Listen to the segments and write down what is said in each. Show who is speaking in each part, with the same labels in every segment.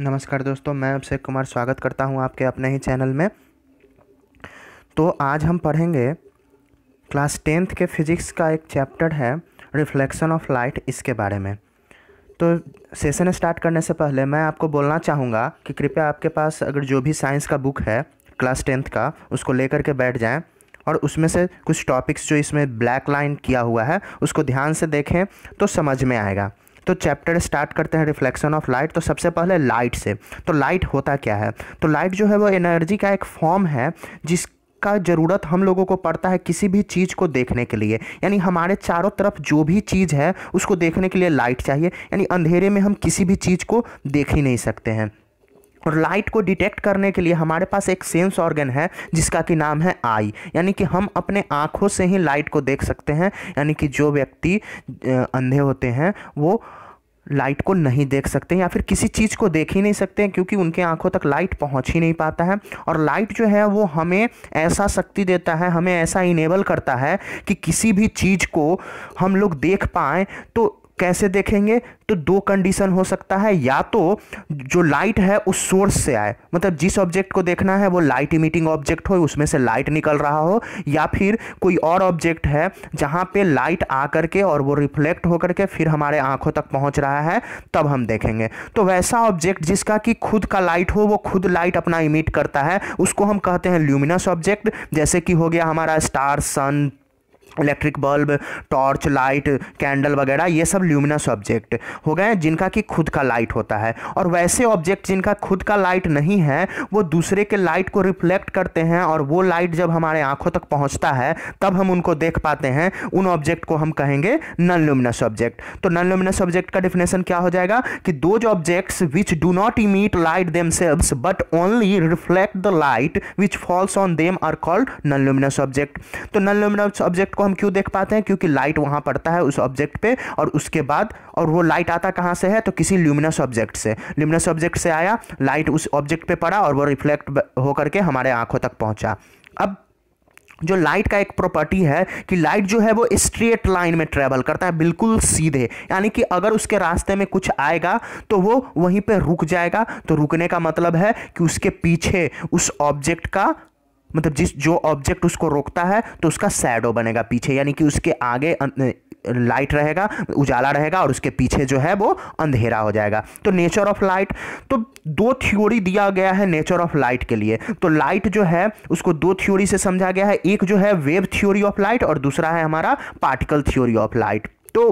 Speaker 1: नमस्कार दोस्तों मैं अभिषेक कुमार स्वागत करता हूं आपके अपने ही चैनल में तो आज हम पढ़ेंगे क्लास टेंथ के फिजिक्स का एक चैप्टर है रिफ्लेक्शन ऑफ लाइट इसके बारे में तो सेशन स्टार्ट करने से पहले मैं आपको बोलना चाहूँगा कि कृपया आपके पास अगर जो भी साइंस का बुक है क्लास टेंथ का उसको लेकर के बैठ जाएँ और उसमें से कुछ टॉपिक्स जो इसमें ब्लैक लाइन किया हुआ है उसको ध्यान से देखें तो समझ में आएगा तो चैप्टर स्टार्ट करते हैं रिफ्लेक्शन ऑफ लाइट तो सबसे पहले लाइट से तो लाइट होता क्या है तो लाइट जो है वो एनर्जी का एक फॉर्म है जिस का ज़रूरत हम लोगों को पड़ता है किसी भी चीज़ को देखने के लिए यानी हमारे चारों तरफ जो भी चीज़ है उसको देखने के लिए लाइट चाहिए यानी अंधेरे में हम किसी भी चीज़ को देख ही नहीं सकते हैं और लाइट को डिटेक्ट करने के लिए हमारे पास एक सेंस ऑर्गन है जिसका कि नाम है आई यानी कि हम अपने आँखों से ही लाइट को देख सकते हैं यानी कि जो व्यक्ति अंधे होते हैं वो लाइट को नहीं देख सकते या फिर किसी चीज़ को देख ही नहीं सकते हैं क्योंकि उनके आंखों तक लाइट पहुंच ही नहीं पाता है और लाइट जो है वो हमें ऐसा शक्ति देता है हमें ऐसा इनेबल करता है कि किसी भी चीज़ को हम लोग देख पाएँ तो कैसे देखेंगे तो दो कंडीशन हो सकता है या तो जो लाइट है उस सोर्स से आए मतलब जिस ऑब्जेक्ट को देखना है वो लाइट इमिटिंग ऑब्जेक्ट हो उसमें से लाइट निकल रहा हो या फिर कोई और ऑब्जेक्ट है जहाँ पे लाइट आ करके और वो रिफ्लेक्ट होकर के फिर हमारे आँखों तक पहुँच रहा है तब हम देखेंगे तो वैसा ऑब्जेक्ट जिसका कि खुद का लाइट हो वो खुद लाइट अपना इमिट करता है उसको हम कहते हैं ल्यूमिनस ऑब्जेक्ट जैसे कि हो गया हमारा star sun electric bulb torch light candle वगैरह ये सब ल्यूमिनस ऑब्जेक्ट हो गए जिनका कि खुद का लाइट होता है और वैसे ऑब्जेक्ट जिनका खुद का लाइट नहीं है वो दूसरे के लाइट को रिफ्लेक्ट करते हैं और वो लाइट जब हमारे आंखों तक पहुंचता है तब हम उनको देख पाते हैं उन ऑब्जेक्ट को हम कहेंगे नन ल्यूमिनस ऑब्जेक्ट तो नन ल्यूमिनस ऑब्जेक्ट का डिफिनेशन क्या हो जाएगा कि those objects which do not emit light them but only reflect the light which falls on them are called non luminous object तो नन ल्यूमिनस ऑब्जेक्ट को हम क्यों देख पाते हैं क्योंकि लाइट वहाँ पड़ता है उस ऑब्जेक्ट पे और उसके बाद और वो लाइट आता कहाँ से है तो किसी ल्यूमिनस ऑब्जेक्ट से ल्यूमिनस ऑब्जेक्ट से आया लाइट उस ऑब्जेक्ट पे पड़ा और वो रिफ्लेक्ट होकर के हमारे आँखों तक पहुँचा अब जो लाइट का एक प्रॉपर्टी है कि लाइट जो है वो स्ट्रेट लाइन में ट्रेवल करता है बिल्कुल सीधे यानी कि अगर उसके रास्ते में कुछ आएगा तो वो वहीं पे रुक जाएगा तो रुकने का मतलब है कि उसके पीछे उस ऑब्जेक्ट का मतलब जिस जो ऑब्जेक्ट उसको रोकता है तो उसका सैडो बनेगा पीछे यानी कि उसके आगे लाइट अं, अं, रहेगा उजाला रहेगा और उसके पीछे जो है वो अंधेरा हो जाएगा तो नेचर ऑफ लाइट तो दो थ्योरी दिया गया है नेचर ऑफ लाइट के लिए तो लाइट जो है उसको दो थ्योरी से समझा गया है एक जो है वेव थ्योरी ऑफ लाइट और दूसरा है हमारा पार्टिकल थ्योरी ऑफ लाइट तो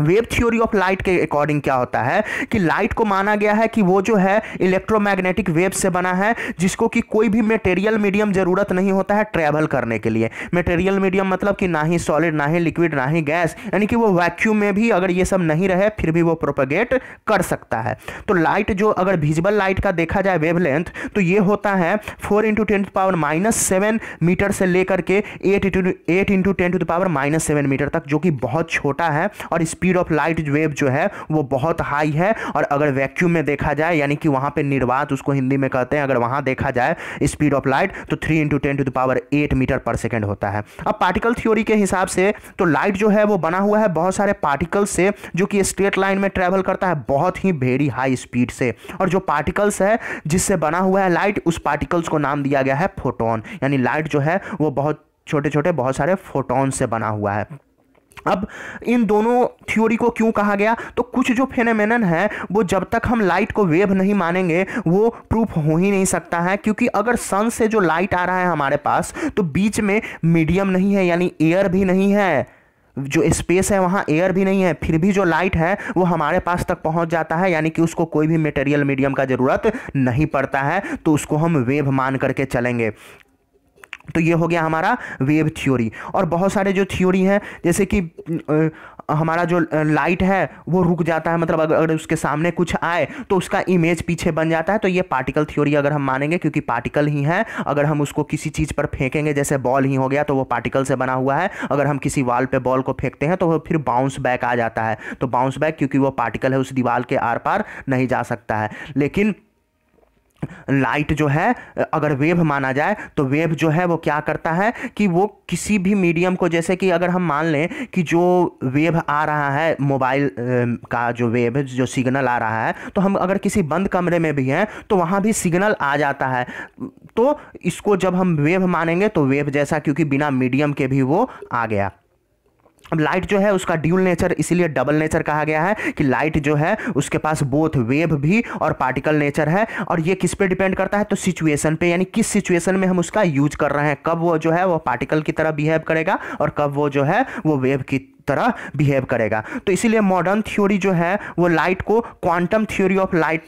Speaker 1: वेव थ्योरी ऑफ लाइट के अकॉर्डिंग क्या होता है कि लाइट को माना गया है कि वो जो है इलेक्ट्रोमैग्नेटिक वेव से बना है जिसको कि कोई भी मटेरियल मीडियम ज़रूरत नहीं होता है ट्रैवल करने के लिए मटेरियल मीडियम मतलब कि ना ही सॉलिड ना ही लिक्विड ना ही गैस यानी कि वो वैक्यूम में भी अगर ये सब नहीं रहे फिर भी वो प्रोपोगेट कर सकता है तो लाइट जो अगर विजिबल लाइट का देखा जाए वेव तो ये होता है four into ten power minus seven metre से लेकर के eight into eight into ten to power minus seven metre तक जो कि बहुत छोटा है और speed speed of light wave जो है वो बहुत हाई है और अगर वैक्यूम में देखा जाए यानी कि वहाँ पर निर्वात उसको हिंदी में कहते हैं अगर वहाँ देखा जाए स्पीड ऑफ लाइट तो three into ten to the power eight metre per second होता है अब पार्टिकल थ्योरी के हिसाब से तो लाइट जो है वो बना हुआ है बहुत सारे पार्टिकल से जो कि स्ट्रेट लाइन में ट्रेवल करता है बहुत ही वेरी हाई स्पीड से और जो पार्टिकल्स है जिससे बना हुआ है लाइट उस पार्टिकल्स को नाम दिया गया है फोटोन यानी लाइट जो है वो बहुत छोटे छोटे बहुत सारे फोटोन से बना हुआ है अब इन दोनों थ्योरी को क्यों कहा गया तो कुछ जो फेनेमेनन है वो जब तक हम लाइट को वेव नहीं मानेंगे वो प्रूफ हो ही नहीं सकता है क्योंकि अगर सन से जो लाइट आ रहा है हमारे पास तो बीच में मीडियम नहीं है यानी एयर भी नहीं है जो स्पेस है वहाँ एयर भी नहीं है फिर भी जो लाइट है वो हमारे पास तक पहुँच जाता है यानी कि उसको कोई भी मटेरियल मीडियम का ज़रूरत नहीं पड़ता है तो उसको हम वेव मान करके चलेंगे तो ये हो गया हमारा वेव थ्योरी और बहुत सारे जो थ्योरी हैं जैसे कि हमारा जो लाइट है वो रुक जाता है मतलब अगर उसके सामने कुछ आए तो उसका इमेज पीछे बन जाता है तो ये पार्टिकल थ्योरी अगर हम मानेंगे क्योंकि पार्टिकल ही है अगर हम उसको किसी चीज़ पर फेंकेंगे जैसे बॉल ही हो गया तो वो पार्टिकल से बना हुआ है अगर हम किसी वाल पर बॉल को फेंकते हैं तो वो फिर बाउंस बैक आ जाता है तो बाउंस बैक क्योंकि वो पार्टिकल है उस दीवार के आर पार नहीं जा सकता है लेकिन लाइट जो है अगर वेव माना जाए तो वेव जो है वो क्या करता है कि वो किसी भी मीडियम को जैसे कि अगर हम मान लें कि जो वेव आ रहा है मोबाइल का जो वेव जो सिग्नल आ रहा है तो हम अगर किसी बंद कमरे में भी हैं तो वहाँ भी सिग्नल आ जाता है तो इसको जब हम वेव मानेंगे तो वेव जैसा क्योंकि बिना मीडियम के भी वो आ गया अब लाइट जो है उसका ड्यूल नेचर इसीलिए डबल नेचर कहा गया है कि लाइट जो है उसके पास बोथ वेव भी और पार्टिकल नेचर है और ये किस पे डिपेंड करता है तो सिचुएशन पे यानी किस सिचुएशन में हम उसका यूज कर रहे हैं कब वो जो है वो पार्टिकल की तरह बिहेव करेगा और कब वो जो है वो वेव की तरह बिहेव करेगा तो इसीलिए मॉडर्न थ्योरी जो है वो लाइट को क्वांटम थ्योरी ऑफ लाइट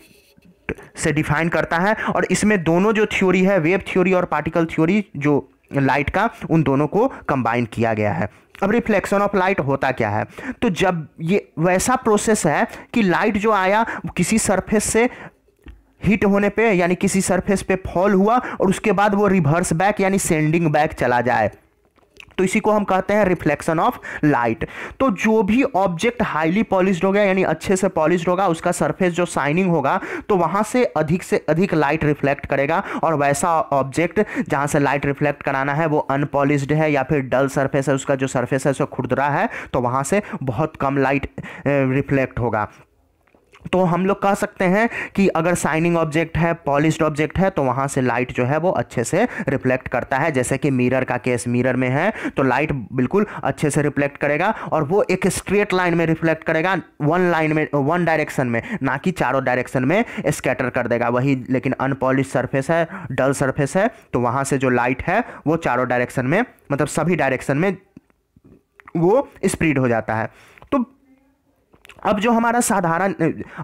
Speaker 1: से डिफाइन करता है और इसमें दोनों जो थ्योरी है वेव थ्योरी और पार्टिकल थ्योरी जो लाइट का उन दोनों को कंबाइन किया गया है अब रिफ्लेक्शन ऑफ लाइट होता क्या है तो जब ये वैसा प्रोसेस है कि लाइट जो आया किसी सरफेस से हीट होने पे यानी किसी सरफेस पे फॉल हुआ और उसके बाद वो रिवर्स बैक यानी सेंडिंग बैक चला जाए तो इसी को हम कहते हैं रिफ्लेक्शन ऑफ लाइट तो जो भी ऑब्जेक्ट हाईली पॉलिश हो गया यानी अच्छे से पॉलिश होगा उसका सरफेस जो शाइनिंग होगा तो वहां से अधिक से अधिक लाइट रिफ्लेक्ट करेगा और वैसा ऑब्जेक्ट जहाँ से लाइट रिफ्लेक्ट कराना है वो अनपॉलिश्ड है या फिर डल सरफेस है उसका जो सरफेस है उसका खुरदरा है तो वहां से बहुत कम लाइट रिफ्लेक्ट होगा तो हम लोग कह सकते हैं कि अगर साइनिंग ऑब्जेक्ट है पॉलिश्ड ऑब्जेक्ट है तो वहाँ से लाइट जो है वो अच्छे से रिफ्लेक्ट करता है जैसे कि मिरर का केस मिरर में है तो लाइट बिल्कुल अच्छे से रिफ्लेक्ट करेगा और वो एक स्ट्रेट लाइन में रिफ्लेक्ट करेगा वन लाइन में वन डायरेक्शन में ना कि चारों डायरेक्शन में स्कैटर कर देगा वही लेकिन अनपॉलिश सर्फेस है डल सर्फेस है तो वहाँ से जो लाइट है वो चारों डायरेक्शन में मतलब सभी डायरेक्शन में वो स्प्रीड हो जाता है अब जो हमारा साधारण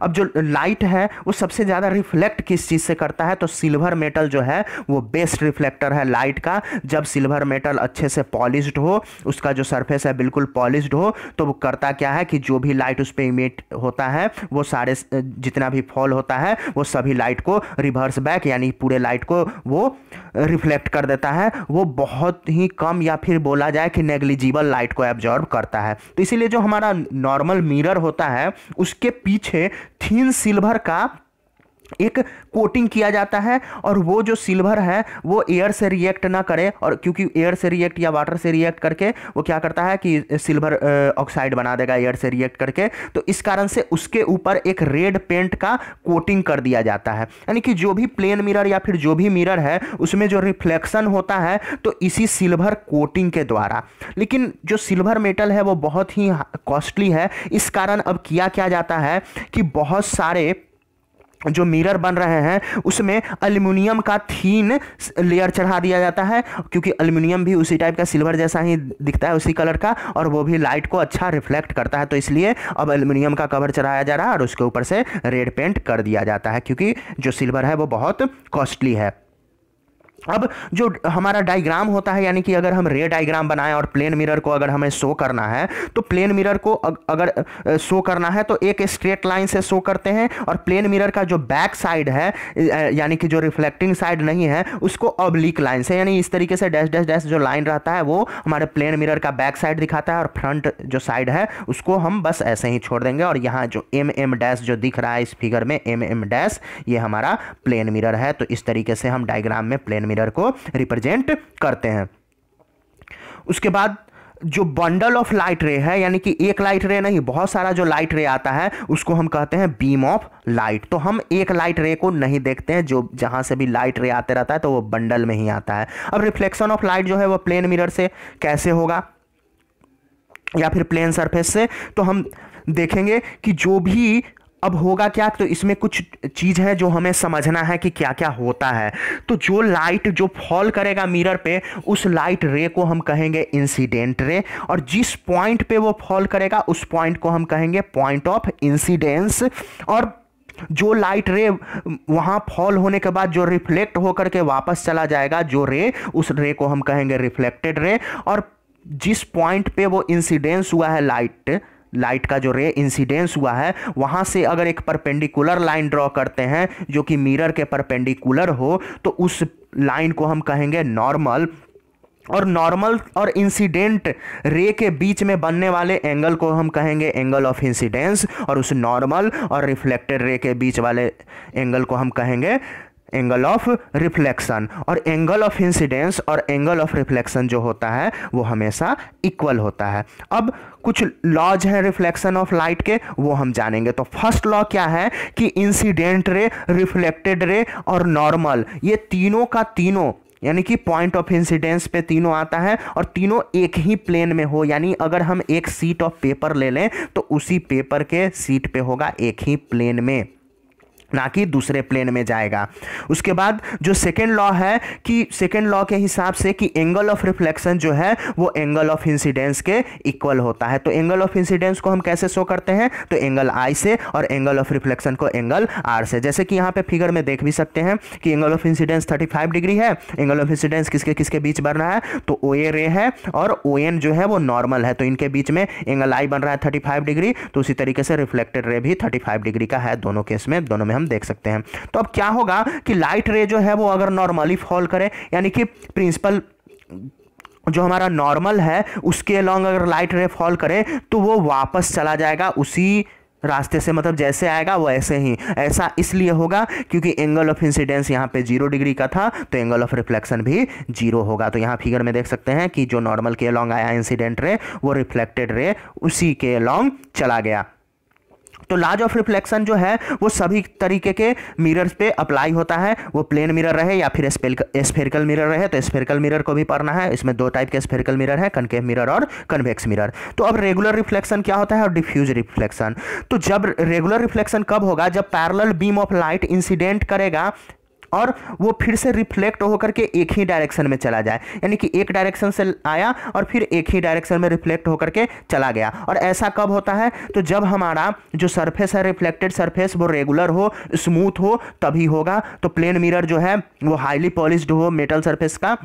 Speaker 1: अब जो लाइट है वो सबसे ज़्यादा रिफ्लेक्ट किस चीज़ से करता है तो सिल्वर मेटल जो है वो बेस्ट रिफ्लेक्टर है लाइट का जब सिल्वर मेटल अच्छे से पॉलिश्ड हो उसका जो सरफेस है बिल्कुल पॉलिश्ड हो तो वो करता क्या है कि जो भी लाइट उस पर इमिट होता है वो सारे जितना भी फॉल होता है वो सभी लाइट को रिवर्स बैक यानी पूरे लाइट को वो रिफ्लेक्ट कर देता है वो बहुत ही कम या फिर बोला जाए कि नेग्लिजिबल लाइट को एब्जॉर्व करता है तो इसीलिए जो हमारा नॉर्मल मिरर होता है होता है उसके पीछे थीन सिल्वर का एक कोटिंग किया जाता है और वो जो सिल्वर है वो एयर से रिएक्ट ना करे और क्योंकि एयर से रिएक्ट या वाटर से रिएक्ट करके वो क्या करता है कि सिल्वर ऑक्साइड बना देगा एयर से रिएक्ट करके तो इस कारण से उसके ऊपर एक रेड पेंट का कोटिंग कर दिया जाता है यानी कि जो भी प्लेन मिरर या फिर जो भी मिरर है उसमें जो रिफ्लेक्शन होता है तो इसी सिल्वर कोटिंग के द्वारा लेकिन जो सिल्वर मेटल है वो बहुत ही कॉस्टली है इस कारण अब किया क्या जाता है कि बहुत सारे जो मिरर बन रहे हैं उसमें अल्यूमिनियम का थीन लेयर चढ़ा दिया जाता है क्योंकि अल्यूमिनियम भी उसी टाइप का सिल्वर जैसा ही दिखता है उसी कलर का और वो भी लाइट को अच्छा रिफ्लेक्ट करता है तो इसलिए अब अल्यूमिनियम का कवर चढ़ाया जा रहा है और उसके ऊपर से रेड पेंट कर दिया जाता है क्योंकि जो सिल्वर है वो बहुत कॉस्टली है अब जो हमारा डायग्राम होता है यानी कि अगर हम रे डायग्राम बनाएं और प्लेन मिरर को अगर हमें शो करना है तो प्लेन मिरर को अगर शो करना है तो एक स्ट्रेट लाइन से शो करते हैं और प्लेन मिरर का जो बैक साइड है यानी कि जो रिफ्लेक्टिंग साइड नहीं है उसको ऑब्लिक लाइन से यानी इस तरीके से डैश डैश डैश जो लाइन रहता है वो हमारे प्लेन मिरर का बैक साइड दिखाता है और फ्रंट जो साइड है उसको हम बस ऐसे ही छोड़ देंगे और यहाँ जो एम एम डैश जो दिख रहा है इस फिगर में एम एम डैश ये हमारा प्लेन मिरर है तो इस तरीके से हम डायग्राम में प्लेन मिरर को रिप्रेजेंट करते हैं उसके बाद जो बंडल ऑफ लाइट रे है यानी कि एक लाइट रे नहीं बहुत सारा जो लाइट रे आता है उसको हम कहते हैं बीम ऑफ लाइट तो हम एक लाइट रे को नहीं देखते हैं जो जहाँ से भी लाइट रे आते रहता है तो वो बंडल में ही आता है अब रिफ्लेक्शन ऑफ लाइट जो है वो प्लेन मिरर से कैसे होगा या फिर प्लेन सरफेस से तो हम देखेंगे कि जो भी अब होगा क्या तो इसमें कुछ चीज़ है जो हमें समझना है कि क्या क्या होता है तो जो लाइट जो फॉल करेगा मिरर पे उस लाइट रे को हम कहेंगे इंसिडेंट रे और जिस पॉइंट पे वो फॉल करेगा उस पॉइंट को हम कहेंगे पॉइंट ऑफ इंसिडेंस और जो लाइट रे वहाँ फॉल होने के बाद जो रिफ्लेक्ट होकर के वापस चला जाएगा जो रे उस रे को हम कहेंगे रिफ्लेक्टेड रे और जिस पॉइंट पे वो इंसिडेंस हुआ है लाइट लाइट का जो रे इंसिडेंस हुआ है वहां से अगर एक परपेंडिकुलर लाइन ड्रॉ करते हैं जो कि मिरर के परपेंडिकुलर हो तो उस लाइन को हम कहेंगे नॉर्मल और नॉर्मल और इंसिडेंट रे के बीच में बनने वाले एंगल को हम कहेंगे एंगल ऑफ इंसिडेंस और उस नॉर्मल और रिफ्लेक्टेड रे के बीच वाले एंगल को हम कहेंगे एंगल ऑफ रिफ्लेक्शन और एंगल ऑफ इंसिडेंस और एंगल ऑफ रिफ्लेक्शन जो होता है वो हमेशा इक्वल होता है अब कुछ लॉज हैं रिफ्लेक्शन ऑफ लाइट के वो हम जानेंगे तो फर्स्ट लॉ क्या है कि इंसिडेंट रे रिफ्लेक्टेड रे और नॉर्मल ये तीनों का तीनों यानी कि पॉइंट ऑफ इंसिडेंस पे तीनों आता है और तीनों एक ही प्लेन में हो यानी अगर हम एक सीट ऑफ पेपर ले लें तो उसी पेपर के सीट पे होगा एक ही प्लेन में ना कि दूसरे प्लेन में जाएगा उसके बाद जो सेकेंड लॉ है कि सेकेंड लॉ के हिसाब से कि एंगल ऑफ रिफ्लेक्शन जो है वो एंगल ऑफ इंसिडेंस के इक्वल होता है तो एंगल ऑफ इंसिडेंस को हम कैसे शो करते हैं तो एंगल आई से और एंगल ऑफ रिफ्लेक्शन को एंगल आर से जैसे कि यहाँ पे फिगर में देख भी सकते हैं कि angle of incidence five degree है एंगल ऑफ इंसिडेंस किसके किसके बीच बन रहा है तो ओ ए रे है और ओ एन जो है वो नॉर्मल है तो इनके बीच में एंगल आई बन रहा है फाइव डिग्री तो उसी तरीके से रिफ्लेक्टेड रे भी फाइव डिग्री का है दोनों केस में दोनों में हम हम देख सकते हैं तो अब क्या होगा कि लाइट रे जो है वो अगर नॉर्मली फॉल करे यानी कि प्रिंसिपल जो हमारा नॉर्मल है उसके अलॉन्ग अगर लाइट रे फॉल करे तो वो वापस चला जाएगा उसी रास्ते से मतलब जैसे आएगा वो ऐसे ही ऐसा इसलिए होगा क्योंकि एंगल ऑफ इंसिडेंस यहाँ पे जीरो डिग्री का था तो एंगल ऑफ रिफ्लेक्शन भी जीरो होगा तो यहाँ फिगर में देख सकते हैं कि जो नॉर्मल के अलॉन्ग आया इंसिडेंट रे वो रिफ्लेक्टेड रे उसी के अलॉन्ग चला गया तो लाज ऑफ रिफ्लेक्शन जो है वो सभी तरीके के मिरर्स पे अप्लाई होता है वो प्लेन मिरर रहे या फिर स्पेरिकल मिरर रहे तो स्पेरिकल मिरर को भी पढ़ना है इसमें दो टाइप के स्पेरिकल मिरर है कनकेव मिरर और कन्वेक्स मिरर तो अब रेगुलर रिफ्लेक्शन क्या होता है और डिफ्यूज रिफ्लेक्शन तो जब रेगुलर रिफ्लेक्शन कब होगा जब parallel beam of light incident करेगा और वो फिर से रिफ्लेक्ट होकर के एक ही डायरेक्शन में चला जाए यानी कि एक डायरेक्शन से आया और फिर एक ही डायरेक्शन में रिफ्लेक्ट होकर के चला गया और ऐसा कब होता है तो जब हमारा जो सरफेस है रिफ्लेक्टेड सरफेस वो रेगुलर हो स्मूथ हो तभी होगा तो प्लेन मिरर जो है वो हाईली पॉलिश हो मेटल सरफेस का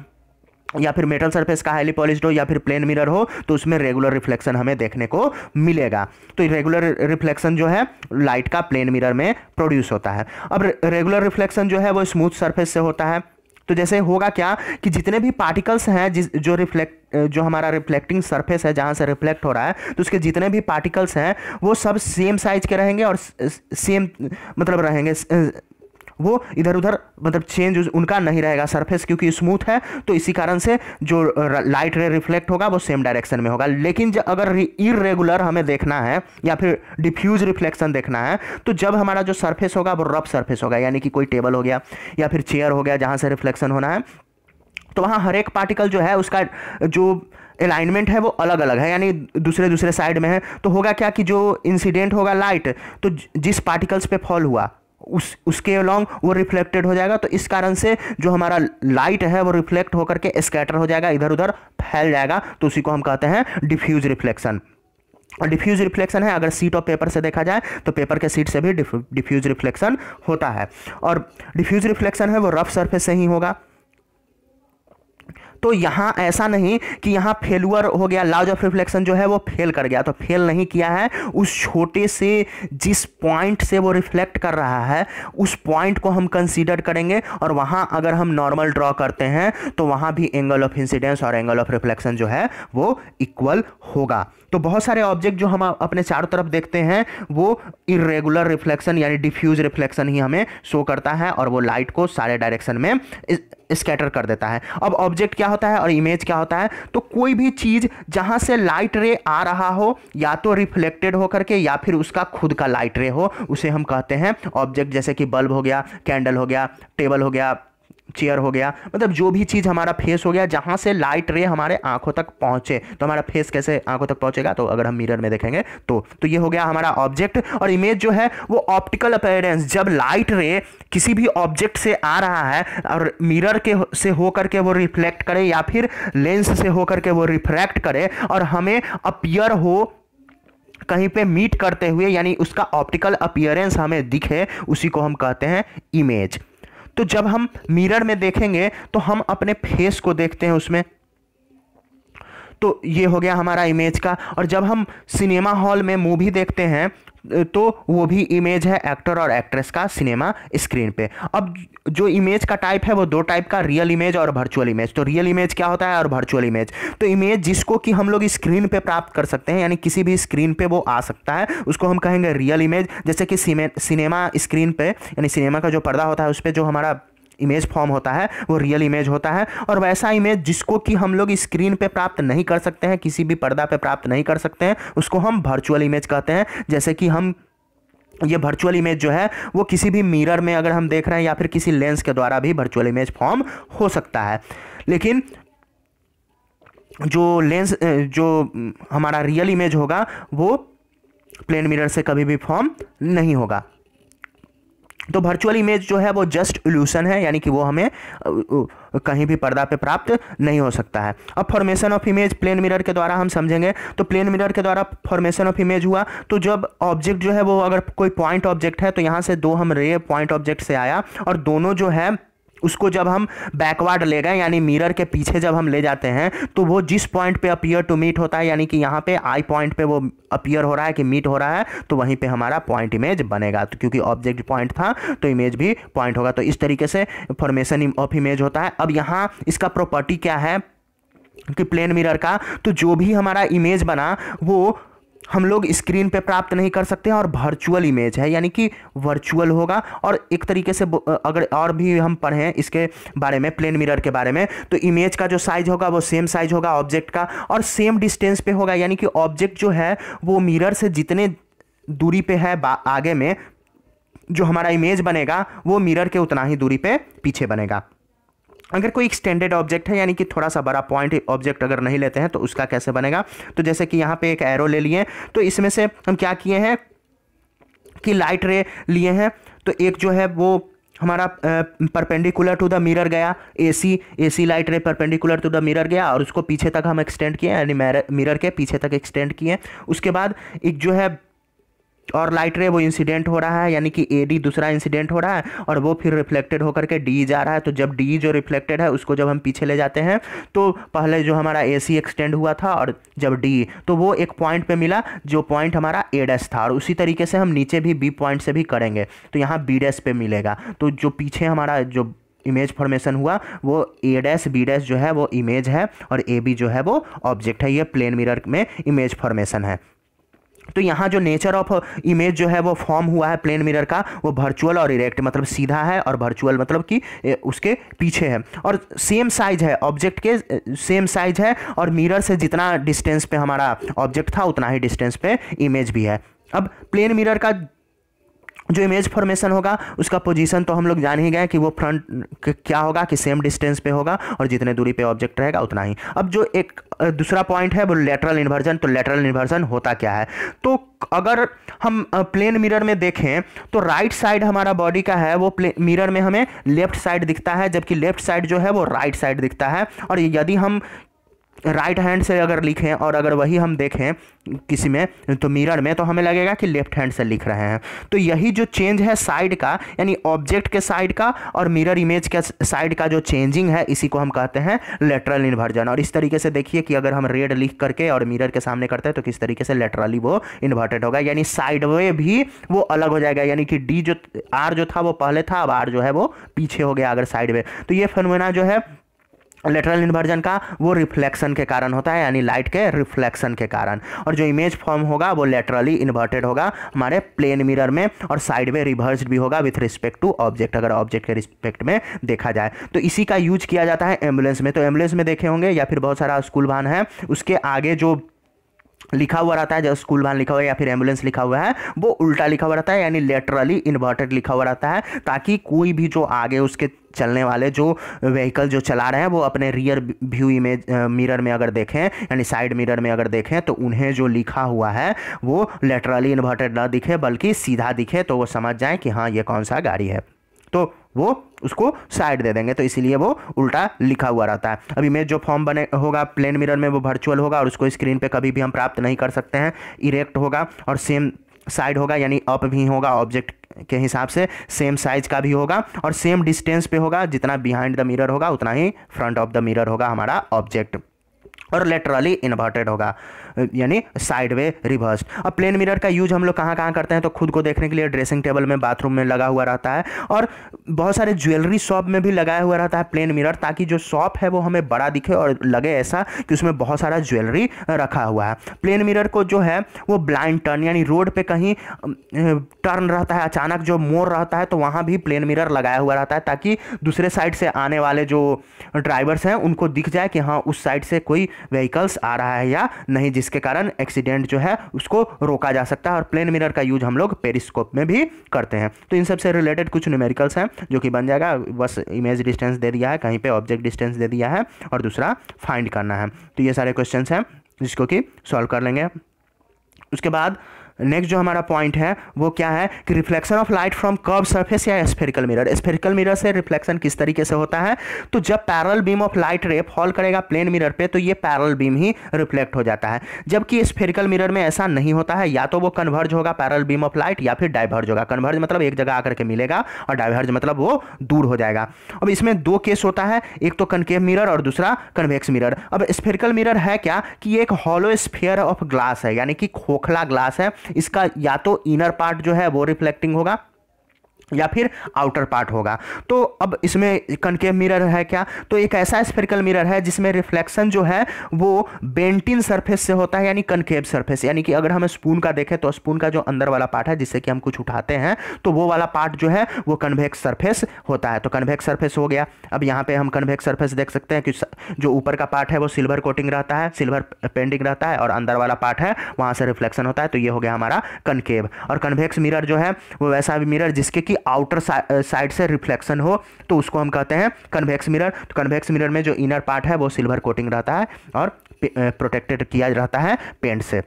Speaker 1: या फिर मेटल सरफेस का हाईली पॉलिश हो या फिर प्लेन मिरर हो तो उसमें रेगुलर रिफ्लेक्शन हमें देखने को मिलेगा तो रेगुलर रिफ्लेक्शन जो है लाइट का प्लेन मिरर में प्रोड्यूस होता है अब रेगुलर रिफ्लेक्शन जो है वो स्मूथ सरफेस से होता है तो जैसे होगा क्या कि जितने भी पार्टिकल्स हैं जिस जो रिफ्लेक्ट जो हमारा रिफ्लेक्टिंग सरफेस है जहाँ से रिफ्लेक्ट हो रहा है तो उसके जितने भी पार्टिकल्स हैं वो सब सेम साइज के रहेंगे और सेम मतलब रहेंगे वो इधर उधर मतलब चेंज उनका नहीं रहेगा सरफेस क्योंकि स्मूथ है तो इसी कारण से जो लाइट रे रिफ्लेक्ट होगा वो सेम डायरेक्शन में होगा लेकिन अगर इरेगुलर हमें देखना है या फिर डिफ्यूज रिफ्लेक्शन देखना है तो जब हमारा जो सरफेस होगा वो रफ सरफेस होगा यानी कि कोई टेबल हो गया या फिर चेयर हो गया जहाँ से रिफ्लेक्शन होना है तो वहाँ हर एक पार्टिकल जो है उसका जो अलाइनमेंट है वो अलग अलग है यानी दूसरे दूसरे साइड में है तो होगा क्या कि जो इंसिडेंट होगा लाइट तो जिस पार्टिकल्स पे फॉल हुआ उस उसके अलॉन्ग वो रिफ्लेक्टेड हो जाएगा तो इस कारण से जो हमारा लाइट है वो रिफ्लेक्ट होकर के स्कैटर हो जाएगा इधर उधर फैल जाएगा तो उसी को हम कहते हैं डिफ्यूज रिफ्लेक्शन और डिफ्यूज रिफ्लेक्शन है अगर सीट ऑफ पेपर से देखा जाए तो पेपर के सीट से भी डिफ्यूज रिफ्लेक्शन होता है और डिफ्यूज रिफ्लेक्शन है वो रफ सरफेस से ही होगा तो यहाँ ऐसा नहीं कि यहाँ फेलुअर हो गया लाउज ऑफ रिफ्लेक्शन जो है वो फेल कर गया तो फेल नहीं किया है उस छोटे से जिस पॉइंट से वो रिफ्लेक्ट कर रहा है उस पॉइंट को हम कंसीडर करेंगे और वहाँ अगर हम नॉर्मल ड्रॉ करते हैं तो वहाँ भी एंगल ऑफ इंसिडेंस और एंगल ऑफ रिफ्लेक्शन जो है वो इक्वल होगा तो बहुत सारे ऑब्जेक्ट जो हम अपने चारों तरफ देखते हैं वो इरेगुलर रिफ्लेक्शन यानी डिफ्यूज रिफ्लेक्शन ही हमें शो करता है और वो लाइट को सारे डायरेक्शन में स्कैटर कर देता है अब ऑब्जेक्ट क्या होता है और इमेज क्या होता है तो कोई भी चीज़ जहाँ से लाइट रे आ रहा हो या तो रिफ्लेक्टेड हो करके या फिर उसका खुद का लाइट रे हो उसे हम कहते हैं ऑब्जेक्ट जैसे कि बल्ब हो गया कैंडल हो गया टेबल हो गया चेयर हो गया मतलब जो भी चीज़ हमारा फेस हो गया जहाँ से लाइट रे हमारे आंखों तक पहुँचे तो हमारा फेस कैसे आंखों तक पहुँचेगा तो अगर हम मिरर में देखेंगे तो तो ये हो गया हमारा ऑब्जेक्ट और इमेज जो है वो ऑप्टिकल अपेयरेंस जब लाइट रे किसी भी ऑब्जेक्ट से आ रहा है और मिरर के से हो करके वो रिफ्लेक्ट करे या फिर लेंस से हो करके वो रिफ्रैक्ट करे और हमें अपियर हो कहीं पे मीट करते हुए यानी उसका ऑप्टिकल अपियरेंस हमें दिखे उसी को हम कहते हैं इमेज तो जब हम मिरर में देखेंगे तो हम अपने फेस को देखते हैं उसमें तो ये हो गया हमारा इमेज का और जब हम सिनेमा हॉल में मूवी देखते हैं तो वो भी इमेज है एक्टर और एक्ट्रेस का सिनेमा स्क्रीन पे अब जो इमेज का टाइप है वो दो टाइप का रियल इमेज और वर्चुअल इमेज तो रियल इमेज क्या होता है और वर्चुअल इमेज तो इमेज जिसको कि हम लोग स्क्रीन पे प्राप्त कर सकते हैं यानी किसी भी स्क्रीन पे वो आ सकता है उसको हम कहेंगे रियल इमेज जैसे कि सिनेमा स्क्रीन पे यानी सिनेमा का जो पर्दा होता है उस पर जो हमारा इमेज फॉर्म होता है वो रियल इमेज होता है और वैसा इमेज जिसको कि हम लोग स्क्रीन पे प्राप्त नहीं कर सकते हैं किसी भी पर्दा पे प्राप्त नहीं कर सकते हैं उसको हम वर्चुअल इमेज कहते हैं जैसे कि हम ये वर्चुअल इमेज जो है वो किसी भी मिरर में अगर हम देख रहे हैं या फिर किसी लेंस के द्वारा भी वर्चुअल इमेज फॉर्म हो सकता है लेकिन जो लेंस जो हमारा रियल इमेज होगा वो प्लेन मिरर से कभी भी फॉर्म नहीं होगा तो वर्चुअल इमेज जो है वो जस्ट इल्यूशन है यानी कि वो हमें कहीं भी पर्दा पे प्राप्त नहीं हो सकता है अब formation of image plane mirror के द्वारा हम समझेंगे तो प्लेन मिरर के द्वारा फॉर्मेशन ऑफ इमेज हुआ तो जब ऑब्जेक्ट जो है वो अगर कोई पॉइंट ऑब्जेक्ट है तो यहाँ से दो हम रे पॉइंट ऑब्जेक्ट से आया और दोनों जो है उसको जब हम बैकवर्ड ले गए यानी मिरर के पीछे जब हम ले जाते हैं तो वो जिस पॉइंट पे अपीयर टू मीट होता है यानी कि यहाँ पे आई पॉइंट पे वो अपीयर हो रहा है कि मीट हो रहा है तो वहीं पे हमारा पॉइंट इमेज बनेगा तो क्योंकि ऑब्जेक्ट पॉइंट था तो इमेज भी पॉइंट होगा तो इस तरीके से फॉर्मेशन ऑफ इमेज होता है अब यहाँ इसका प्रॉपर्टी क्या है कि प्लेन मिरर का तो जो भी हमारा इमेज बना वो हम लोग स्क्रीन पे प्राप्त नहीं कर सकते हैं और वर्चुअल इमेज है यानी कि वर्चुअल होगा और एक तरीके से अगर और भी हम पढ़ें इसके बारे में प्लेन मिरर के बारे में तो इमेज का जो साइज होगा वो सेम साइज होगा ऑब्जेक्ट का और सेम डिस्टेंस पे होगा यानी कि ऑब्जेक्ट जो है वो मिरर से जितने दूरी पे है आगे में जो हमारा इमेज बनेगा वो मिरर के उतना ही दूरी पर पीछे बनेगा अगर कोई एक्सटेंडेड ऑब्जेक्ट है यानी कि थोड़ा सा बड़ा पॉइंट ऑब्जेक्ट अगर नहीं लेते हैं तो उसका कैसे बनेगा तो जैसे कि यहाँ पे एक एरो ले लिए तो इसमें से हम क्या किए हैं कि लाइट रे लिए हैं तो एक जो है वो हमारा परपेंडिकुलर टू द मिरर गया AC AC light ray perpendicular to the mirror गया और उसको पीछे तक हम एक्सटेंड किए यानी मिरर के पीछे तक एक्सटेंड किए उसके बाद एक जो है और लाइट रे वो इंसिडेंट हो रहा है यानी कि ए डी दूसरा इंसिडेंट हो रहा है और वो फिर रिफ्लेक्टेड होकर के डी जा रहा है तो जब डी जो रिफ्लेक्टेड है उसको जब हम पीछे ले जाते हैं तो पहले जो हमारा ए सी एक्सटेंड हुआ था और जब डी तो वो एक पॉइंट पे मिला जो पॉइंट हमारा ए डैस था और उसी तरीके से हम नीचे भी बी पॉइंट से भी करेंगे तो यहाँ बी डैस पे मिलेगा तो जो पीछे हमारा जो इमेज फॉर्मेशन हुआ वो ए डैश बी डैश जो है वो इमेज है और ए बी जो है वो ऑब्जेक्ट है ये प्लेन मिरर में इमेज फॉर्मेशन है तो यहाँ जो नेचर ऑफ इमेज जो है वो फॉर्म हुआ है प्लेन मिरर का वो वर्चुअल और इरेक्ट मतलब सीधा है और वर्चुअल मतलब कि उसके पीछे है और सेम साइज है ऑब्जेक्ट के सेम साइज है और मिरर से जितना डिस्टेंस पे हमारा ऑब्जेक्ट था उतना ही डिस्टेंस पे इमेज भी है अब प्लेन मिरर का जो इमेज फॉर्मेशन होगा उसका पोजीशन तो हम लोग जान ही गए कि वो फ्रंट क्या होगा कि सेम डिस्टेंस पे होगा और जितने दूरी पे ऑब्जेक्ट रहेगा उतना ही अब जो एक दूसरा पॉइंट है वो लेटरल इन्वर्जन तो लेटरल इन्वर्जन होता क्या है तो अगर हम प्लेन मिरर में देखें तो राइट साइड हमारा बॉडी का है वो प्ले मिरर में हमें लेफ्ट साइड दिखता है जबकि लेफ्ट साइड जो है वो राइट साइड दिखता है और यदि हम राइट हैंड से अगर लिखें और अगर वही हम देखें किसी में तो मिरर में तो हमें लगेगा कि लेफ्ट हैंड से लिख रहे हैं तो यही जो चेंज है साइड का यानी ऑब्जेक्ट के साइड का और मिरर इमेज के साइड का जो चेंजिंग है इसी को हम कहते हैं लेटरल इन्वर्जन और इस तरीके से देखिए कि अगर हम रेड लिख करके और मिरर के सामने करते हैं तो किस तरीके से लेटरली वो इन्वर्टेड होगा यानी साइड वे भी वो अलग हो जाएगा यानी कि डी जो आर जो था वो पहले था अब आर जो है वो पीछे हो गया अगर साइड वे तो ये फेनोमेना जो है लेटरल इन्वर्जन का वो रिफ्लेक्शन के कारण होता है यानी लाइट के रिफ्लेक्शन के कारण और जो इमेज फॉर्म होगा वो लेटरली इन्वर्टेड होगा हमारे प्लेन मिरर में और साइड में रिवर्स भी होगा विथ रिस्पेक्ट टू ऑब्जेक्ट अगर ऑब्जेक्ट के रिस्पेक्ट में देखा जाए तो इसी का यूज किया जाता है एम्बुलेंस में तो एम्बुलेंस में देखे होंगे या फिर बहुत सारा स्कूल वाहन है उसके आगे जो लिखा हुआ रहता है जब स्कूल वाहन लिखा हुआ है या फिर एम्बुलेंस लिखा हुआ है वो उल्टा लिखा हुआ रहता है यानी लेटरली इन्वर्टेड लिखा हुआ रहता है ताकि कोई भी जो आगे उसके चलने वाले जो व्हीकल जो चला रहे हैं वो अपने रियर व्यू इमेज मिरर में अगर देखें यानी साइड मिरर में अगर देखें तो उन्हें जो लिखा हुआ है वो लेटरली इन्वर्टेड ना दिखे बल्कि सीधा दिखे तो वो समझ जाए कि हाँ ये कौन सा गाड़ी है तो वो उसको साइड दे देंगे तो इसीलिए वो उल्टा लिखा हुआ रहता है अब इमेज जो फॉर्म बने होगा प्लेन मिरर में वो वर्चुअल होगा और उसको स्क्रीन पर कभी भी हम प्राप्त नहीं कर सकते हैं इरेक्ट होगा और सेम साइड होगा यानी अप भी होगा ऑब्जेक्ट के हिसाब से सेम साइज का भी होगा और सेम डिस्टेंस पे होगा जितना बिहाइंड द मिरर होगा उतना ही फ्रंट ऑफ द मिरर होगा हमारा ऑब्जेक्ट और लेटरली इन्वर्टेड होगा यानी साइड वे रिवर्स अब प्लेन मिरर का यूज हम लोग कहाँ कहाँ करते हैं तो खुद को देखने के लिए ड्रेसिंग टेबल में बाथरूम में लगा हुआ रहता है और बहुत सारे ज्वेलरी शॉप में भी लगाया हुआ रहता है प्लेन मिरर ताकि जो शॉप है वो हमें बड़ा दिखे और लगे ऐसा कि उसमें बहुत सारा ज्वेलरी रखा हुआ है प्लेन मिरर को जो है वो ब्लाइंड टर्न यानी रोड पे कहीं टर्न रहता है अचानक जो मोर रहता है तो वहाँ भी प्लेन मिरर लगाया हुआ रहता है ताकि दूसरे साइड से आने वाले जो ड्राइवर्स हैं उनको दिख जाए कि हाँ उस साइड से कोई व्हीकल्स आ रहा है या नहीं जिसके कारण एक्सीडेंट जो है उसको रोका जा सकता है और प्लेन मिरर का यूज हम लोग पेरिस्कोप में भी करते हैं तो इन सबसे रिलेटेड कुछ न्यूमेरिकल्स हैं जो कि बन जाएगा बस इमेज डिस्टेंस दे दिया है कहीं पर ऑब्जेक्ट डिस्टेंस दे दिया है और दूसरा फाइंड करना है तो ये सारे क्वेश्चन हैं जिसको कि सॉल्व कर लेंगे उसके बाद नेक्स्ट जो हमारा पॉइंट है वो क्या है कि reflection of light from curve surface या स्फेरिकल मिरर स्फेरिकल मिरर से रिफ्लेक्शन किस तरीके से होता है तो जब parallel beam of light ray fall करेगा प्लेन मिरर पे तो ये पैरल बीम ही रिफ्लेक्ट हो जाता है जबकि स्फेरिकल मिरर में ऐसा नहीं होता है या तो वो कन्वर्ज होगा पैरल बीम ऑफ लाइट या फिर डाइवर्ज होगा कन्वर्ज मतलब एक जगह आकर के मिलेगा और डाइवर्ज मतलब वो दूर हो जाएगा अब इसमें दो केस होता है एक तो कनकेव मिरर और दूसरा कन्वेक्स मिरर अब स्फेरिकल मिरर है क्या कि एक हॉलो स्फेयर ऑफ ग्लास है यानी कि खोखला ग्लास है इसका या तो इनर पार्ट जो है वो रिफ्लेक्टिंग होगा या फिर आउटर पार्ट होगा तो अब इसमें कनकेव मिरर है क्या तो एक ऐसा स्फेरिकल मिरर है जिसमें रिफ्लेक्शन जो है वो बेंटिन सरफेस से होता है यानी कनकेव सरफेस यानी कि अगर हम स्पून का देखें तो स्पून का जो अंदर वाला पार्ट है जिससे कि हम कुछ उठाते हैं तो वो वाला पार्ट जो है वो कन्वेक्स सर्फेस होता है तो कन्वेक्स सर्फेस हो गया अब यहाँ पर हम कन्वेक्स सर्फेस देख सकते हैं कि जो ऊपर का पार्ट है वो सिल्वर कोटिंग रहता है सिल्वर पेंडिंग रहता है और अंदर वाला पार्ट है वहाँ से रिफ्लेक्शन होता है तो ये हो गया हमारा कनकेव और कन्वेक्स मिरर जो है वो वैसा मिरर जिसके कि आउटर साइड uh, से रिफ्लेक्शन हो तो उसको हम कहते हैं कन्वेक्स मिरर तो कन्वेक्स मिरर में जो इनर पार्ट है वो सिल्वर कोटिंग रहता है और प्रोटेक्टेड uh, किया जाता है पेंट से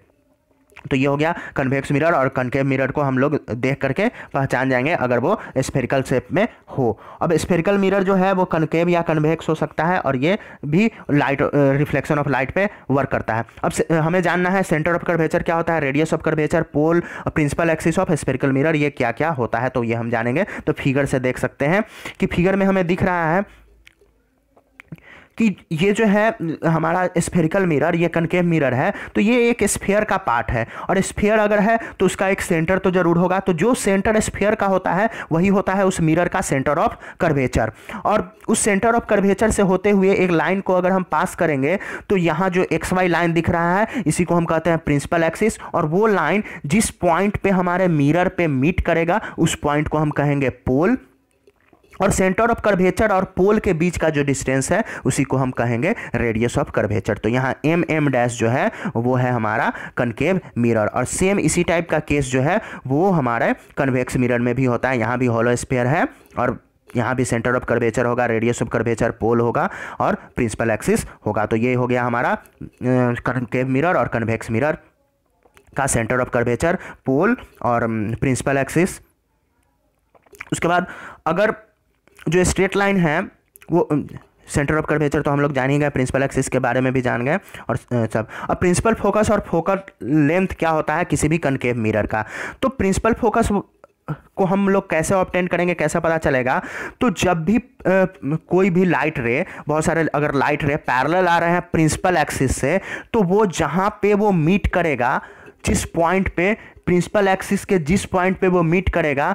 Speaker 1: तो ये हो गया कन्वेक्स मिरर और कनकेव मिरर को हम लोग देख करके पहचान जाएंगे अगर वो स्फेरिकल शेप में हो अब स्फेरिकल मिरर जो है वो कनकेव या कन्वेक्स हो सकता है और ये भी लाइट रिफ्लेक्शन ऑफ लाइट पे वर्क करता है अब हमें जानना है सेंटर ऑफ कर्वेचर क्या होता है radius of curvature pole principal axis of spherical mirror ये क्या क्या होता है तो ये हम जानेंगे तो फिगर से देख सकते हैं कि फिगर में हमें दिख रहा है कि ये जो है हमारा स्फेरिकल मिरर ये कनकेव मिरर है तो ये एक स्फेयर का पार्ट है और स्फेयर अगर है तो उसका एक सेंटर तो जरूर होगा तो जो सेंटर स्फेयर का होता है वही होता है उस मिरर का सेंटर ऑफ कर्वेचर और उस सेंटर ऑफ कर्वेचर से होते हुए एक लाइन को अगर हम पास करेंगे तो यहाँ जो एक्स वाई लाइन दिख रहा है इसी को हम कहते हैं प्रिंसिपल एक्सिस और वो लाइन जिस पॉइंट पे हमारे मिरर पे मीट करेगा उस पॉइंट को हम कहेंगे पोल और सेंटर ऑफ कर्वेचर और पोल के बीच का जो डिस्टेंस है उसी को हम कहेंगे रेडियस ऑफ कर्वेचर तो यहाँ एम एम डैश जो है वो है हमारा कनकेव मिरर और सेम इसी टाइप का केस जो है वो हमारे कन्वेक्स मिरर में भी होता है यहाँ भी होलो स्पेयर है और यहाँ भी सेंटर ऑफ कर्वेचर होगा रेडियस ऑफ कर्वेचर पोल होगा और प्रिंसिपल एक्सिस होगा तो ये हो गया हमारा कनकेव मिरर और कन्वेक्स मिरर का सेंटर ऑफ कर्वेचर पोल और प्रिंसिपल एक्सिस उसके बाद अगर जो स्ट्रेट लाइन है वो सेंटर ऑफ कर्वेचर तो हम लोग जान ही गए प्रिंसिपल एक्सिस के बारे में भी जान गए और सब अब प्रिंसिपल फोकस और फोकस लेंथ क्या होता है किसी भी कनकेव मिरर का तो प्रिंसिपल फोकस को हम लोग कैसे ऑप्टेंड करेंगे कैसे पता चलेगा तो जब भी आ, कोई भी लाइट रे बहुत सारे अगर लाइट रे पैरेलल आ रहे हैं प्रिंसिपल एक्सिस से तो वो जहाँ पे वो मीट करेगा जिस पॉइंट पे प्रिंसिपल एक्सिस के जिस पॉइंट पे वो मीट करेगा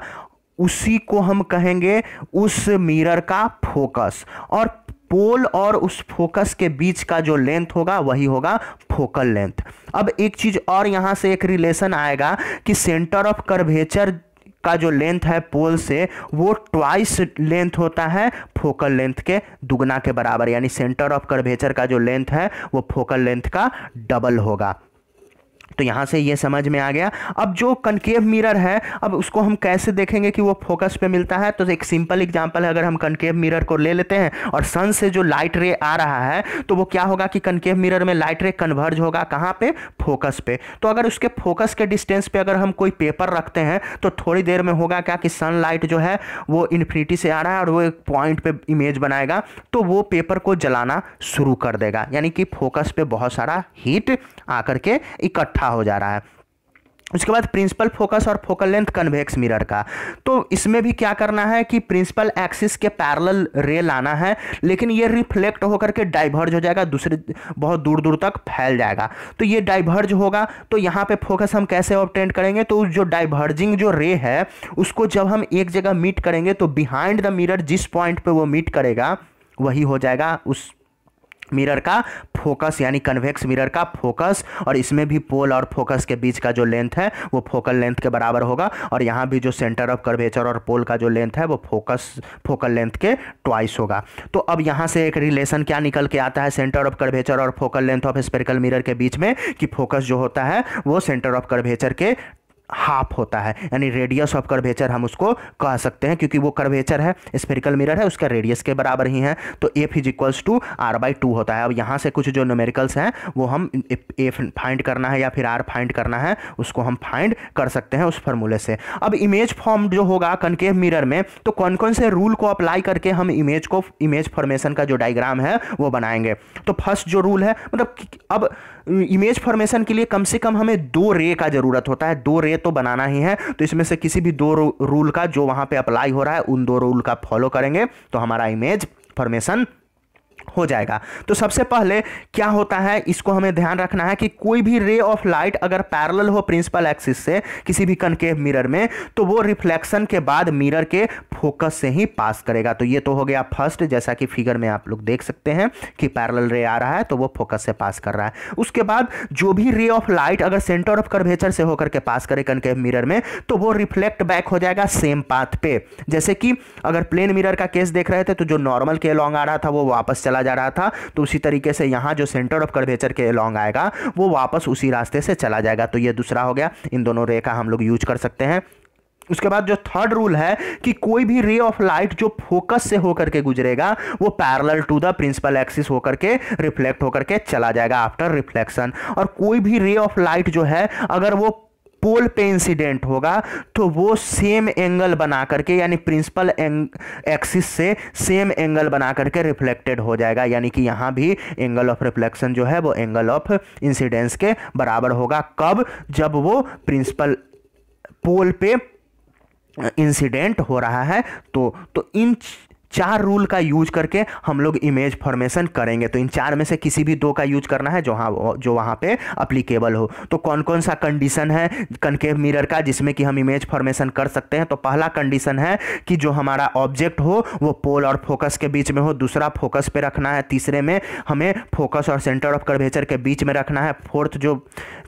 Speaker 1: उसी को हम कहेंगे उस मिरर का फोकस और पोल और उस फोकस के बीच का जो लेंथ होगा वही होगा फोकल लेंथ अब एक चीज़ और यहाँ से एक रिलेशन आएगा कि सेंटर ऑफ कर्वेचर का जो लेंथ है पोल से वो ट्वाइस लेंथ होता है फोकल लेंथ के दुगना के बराबर यानी सेंटर ऑफ कर्वेचर का जो लेंथ है वो फोकल लेंथ का डबल होगा तो यहाँ से ये समझ में आ गया अब जो कनकेव मिरर है अब उसको हम कैसे देखेंगे कि वो फोकस पे मिलता है तो एक सिंपल एग्जाम्पल अगर हम कनकेव मिरर को ले लेते हैं और सन से जो लाइट रे आ रहा है तो वो क्या होगा कि कनकेव मिरर में लाइट रे कन्वर्ज होगा कहाँ पे फोकस पे तो अगर उसके फोकस के डिस्टेंस पे अगर हम कोई पेपर रखते हैं तो थोड़ी देर में होगा क्या कि सन लाइट जो है वो इन्फिनिटी से आ रहा है और वो एक पॉइंट पे इमेज बनाएगा तो वो पेपर को जलाना शुरू कर देगा यानी कि फोकस पे बहुत सारा हीट आकर के इकट्ठा अच्छा हो जा रहा है उसके बाद प्रिंसिपल फोकस और फोकल लेंथ कन्वेक्स मिरर का तो इसमें भी क्या करना है कि प्रिंसिपल एक्सिस के पैरेलल रे लाना है लेकिन ये रिफ्लेक्ट होकर के डाइवर्ज हो जाएगा दूसरे बहुत दूर दूर तक फैल जाएगा तो ये डाइवर्ज होगा तो यहाँ पे फोकस हम कैसे ऑप्टेंट करेंगे तो जो डाइवर्जिंग जो रे है उसको जब हम एक जगह मीट करेंगे तो बिहाइंड द मिरर जिस पॉइंट पर वो मीट करेगा वही हो जाएगा उस मिरर का फोकस यानी कन्वेक्स मिरर का फोकस और इसमें भी पोल और फोकस के बीच का जो लेंथ है वो फोकल लेंथ के बराबर होगा और यहाँ भी जो सेंटर ऑफ कर्वेचर और पोल का जो लेंथ है वो फोकस फोकल लेंथ के ट्वाइस होगा तो अब यहाँ से एक रिलेशन क्या निकल के आता है सेंटर ऑफ कर्वेचर और focal length of spherical mirror के बीच में कि फोकस जो होता है वो सेंटर ऑफ कर्वेचर के हाफ होता है यानी रेडियस ऑफ कर्वेचर हम उसको कह सकते हैं क्योंकि वो कर्वेचर है स्पेरिकल मिरर है उसका रेडियस के बराबर ही है तो F is equals to R by two होता है अब यहाँ से कुछ जो न्यूमेरिकल्स हैं वो हम एफ फाइंड करना है या फिर आर फाइंड करना है उसको हम फाइंड कर सकते हैं उस फॉर्मूले से अब इमेज फॉर्म जो होगा कनकेव मिरर में तो कौन कौन से रूल को अप्लाई करके हम इमेज को इमेज फॉर्मेशन का जो डायग्राम है वो बनाएंगे तो फर्स्ट जो रूल है मतलब अब इमेज फॉर्मेशन के लिए कम से कम हमें दो रे का ज़रूरत होता है दो रे तो बनाना ही है तो इसमें से किसी भी दो रूल का जो वहां पे अप्लाई हो रहा है उन दो रूल का फॉलो करेंगे तो हमारा इमेज फॉर्मेशन हो जाएगा तो सबसे पहले क्या होता है इसको हमें ध्यान रखना है कि कोई भी रे ऑफ लाइट अगर पैरल हो प्रिंसिपल एक्सिस से किसी भी कनकेव मिरर में तो वो रिफ्लेक्शन के बाद मिरर के फोकस से ही पास करेगा तो ये तो हो गया फर्स्ट जैसा कि फिगर में आप लोग देख सकते हैं कि पैरल रे आ रहा है तो वो फोकस से पास कर रहा है उसके बाद जो भी रे ऑफ लाइट अगर सेंटर ऑफ कर्वेचर से होकर के पास करे कनकेव मिरर में तो वो रिफ्लेक्ट बैक हो जाएगा सेम पाथ पे जैसे कि अगर प्लेन मिरर का केस देख रहे थे तो जो नॉर्मल के लॉन्ग आ रहा था वो वापस चला जा रहा था तो उसी तरीके से यहाँ जो सेंटर ऑफ कर्वेचर के अलॉन्ग आएगा वो वापस उसी रास्ते से चला जाएगा तो ये दूसरा हो गया इन दोनों रे का हम लोग यूज कर सकते हैं उसके बाद जो थर्ड रूल है कि कोई भी रे ऑफ लाइट जो फोकस से होकर के गुजरेगा वो parallel to the principal axis होकर के रिफ्लेक्ट होकर के चला जाएगा आफ्टर रिफ्लेक्शन और कोई भी रे ऑफ लाइट जो है अगर वो पोल पे इंसिडेंट होगा तो वो सेम एंगल बना करके यानी प्रिंसिपल एक्सिस से सेम एंगल बना करके रिफ्लेक्टेड हो जाएगा यानी कि यहाँ भी एंगल ऑफ रिफ्लेक्शन जो है वो एंगल ऑफ इंसिडेंस के बराबर होगा कब जब वो प्रिंसिपल पोल पे इंसिडेंट हो रहा है तो तो इन चार रूल का यूज करके हम लोग इमेज फॉर्मेशन करेंगे तो इन चार में से किसी भी दो का यूज करना है जो हाँ जो वहाँ पे अप्लीकेबल हो तो कौन कौन सा कंडीशन है कनकेव मिरर का जिसमें कि हम इमेज फॉर्मेशन कर सकते हैं तो पहला कंडीशन है कि जो हमारा ऑब्जेक्ट हो वो पोल और फोकस के बीच में हो दूसरा फोकस पे रखना है तीसरे में हमें फोकस और सेंटर ऑफ कर्वेचर के बीच में रखना है फोर्थ जो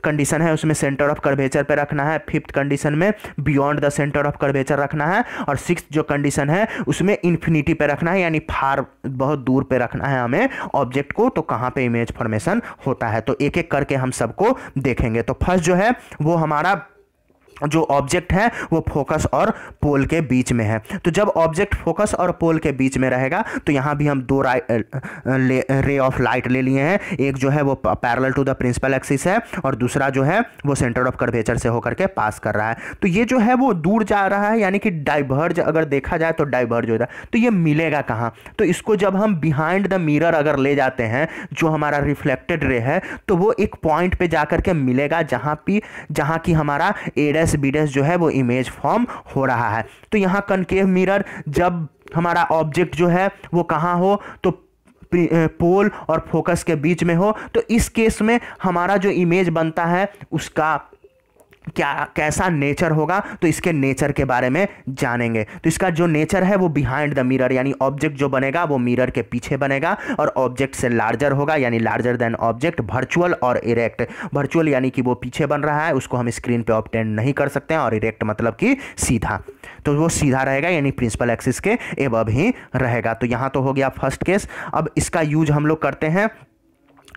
Speaker 1: कंडीशन है उसमें सेंटर ऑफ कर्वेचर पर रखना है फिफ्थ कंडीशन में beyond the centre of curvature रखना है और सिक्स जो कंडीशन है उसमें इन्फिनिटी एंटी पे रखना है यानी फार बहुत दूर पे रखना है हमें ऑब्जेक्ट को तो कहाँ पे इमेज फॉर्मेशन होता है तो एक एक करके हम सबको देखेंगे तो फर्स्ट जो है वो हमारा जो ऑब्जेक्ट है वो फोकस और पोल के बीच में है तो जब ऑब्जेक्ट फोकस और पोल के बीच में रहेगा तो यहाँ भी हम दो रे ऑफ लाइट ले लिए हैं एक जो है वो parallel to the principal axis है और दूसरा जो है वो सेंटर ऑफ कर्वेचर से होकर के पास कर रहा है तो ये जो है वो दूर जा रहा है यानी कि डाइवर्ज अगर देखा जाए तो डाइवर्ज हो है तो ये मिलेगा कहाँ तो इसको जब हम बिहाइंड द मिरर अगर ले जाते हैं जो हमारा रिफ्लेक्टेड रे है तो वो एक पॉइंट पर जा के मिलेगा जहाँ पी जहाँ की हमारा एडस डैश बी डैश जो है वो इमेज फॉर्म हो रहा है तो यहाँ कनकेव मिरर जब हमारा ऑब्जेक्ट जो है वो कहाँ हो तो पोल और फोकस के बीच में हो तो इस केस में हमारा जो इमेज बनता है उसका क्या कैसा नेचर होगा तो इसके नेचर के बारे में जानेंगे तो इसका जो नेचर है वो बिहाइंड द मिरर यानी ऑब्जेक्ट जो बनेगा वो मिरर के पीछे बनेगा और ऑब्जेक्ट से लार्जर होगा यानी लार्जर देन ऑब्जेक्ट वर्चुअल और इरेक्ट वर्चुअल यानी कि वो पीछे बन रहा है उसको हम स्क्रीन पे ऑप्टेंड नहीं कर सकते हैं और इरेक्ट मतलब कि सीधा तो वो सीधा रहेगा यानी प्रिंसिपल एक्सिस के एबव ही रहेगा तो यहाँ तो हो गया फर्स्ट केस अब इसका यूज हम लोग करते हैं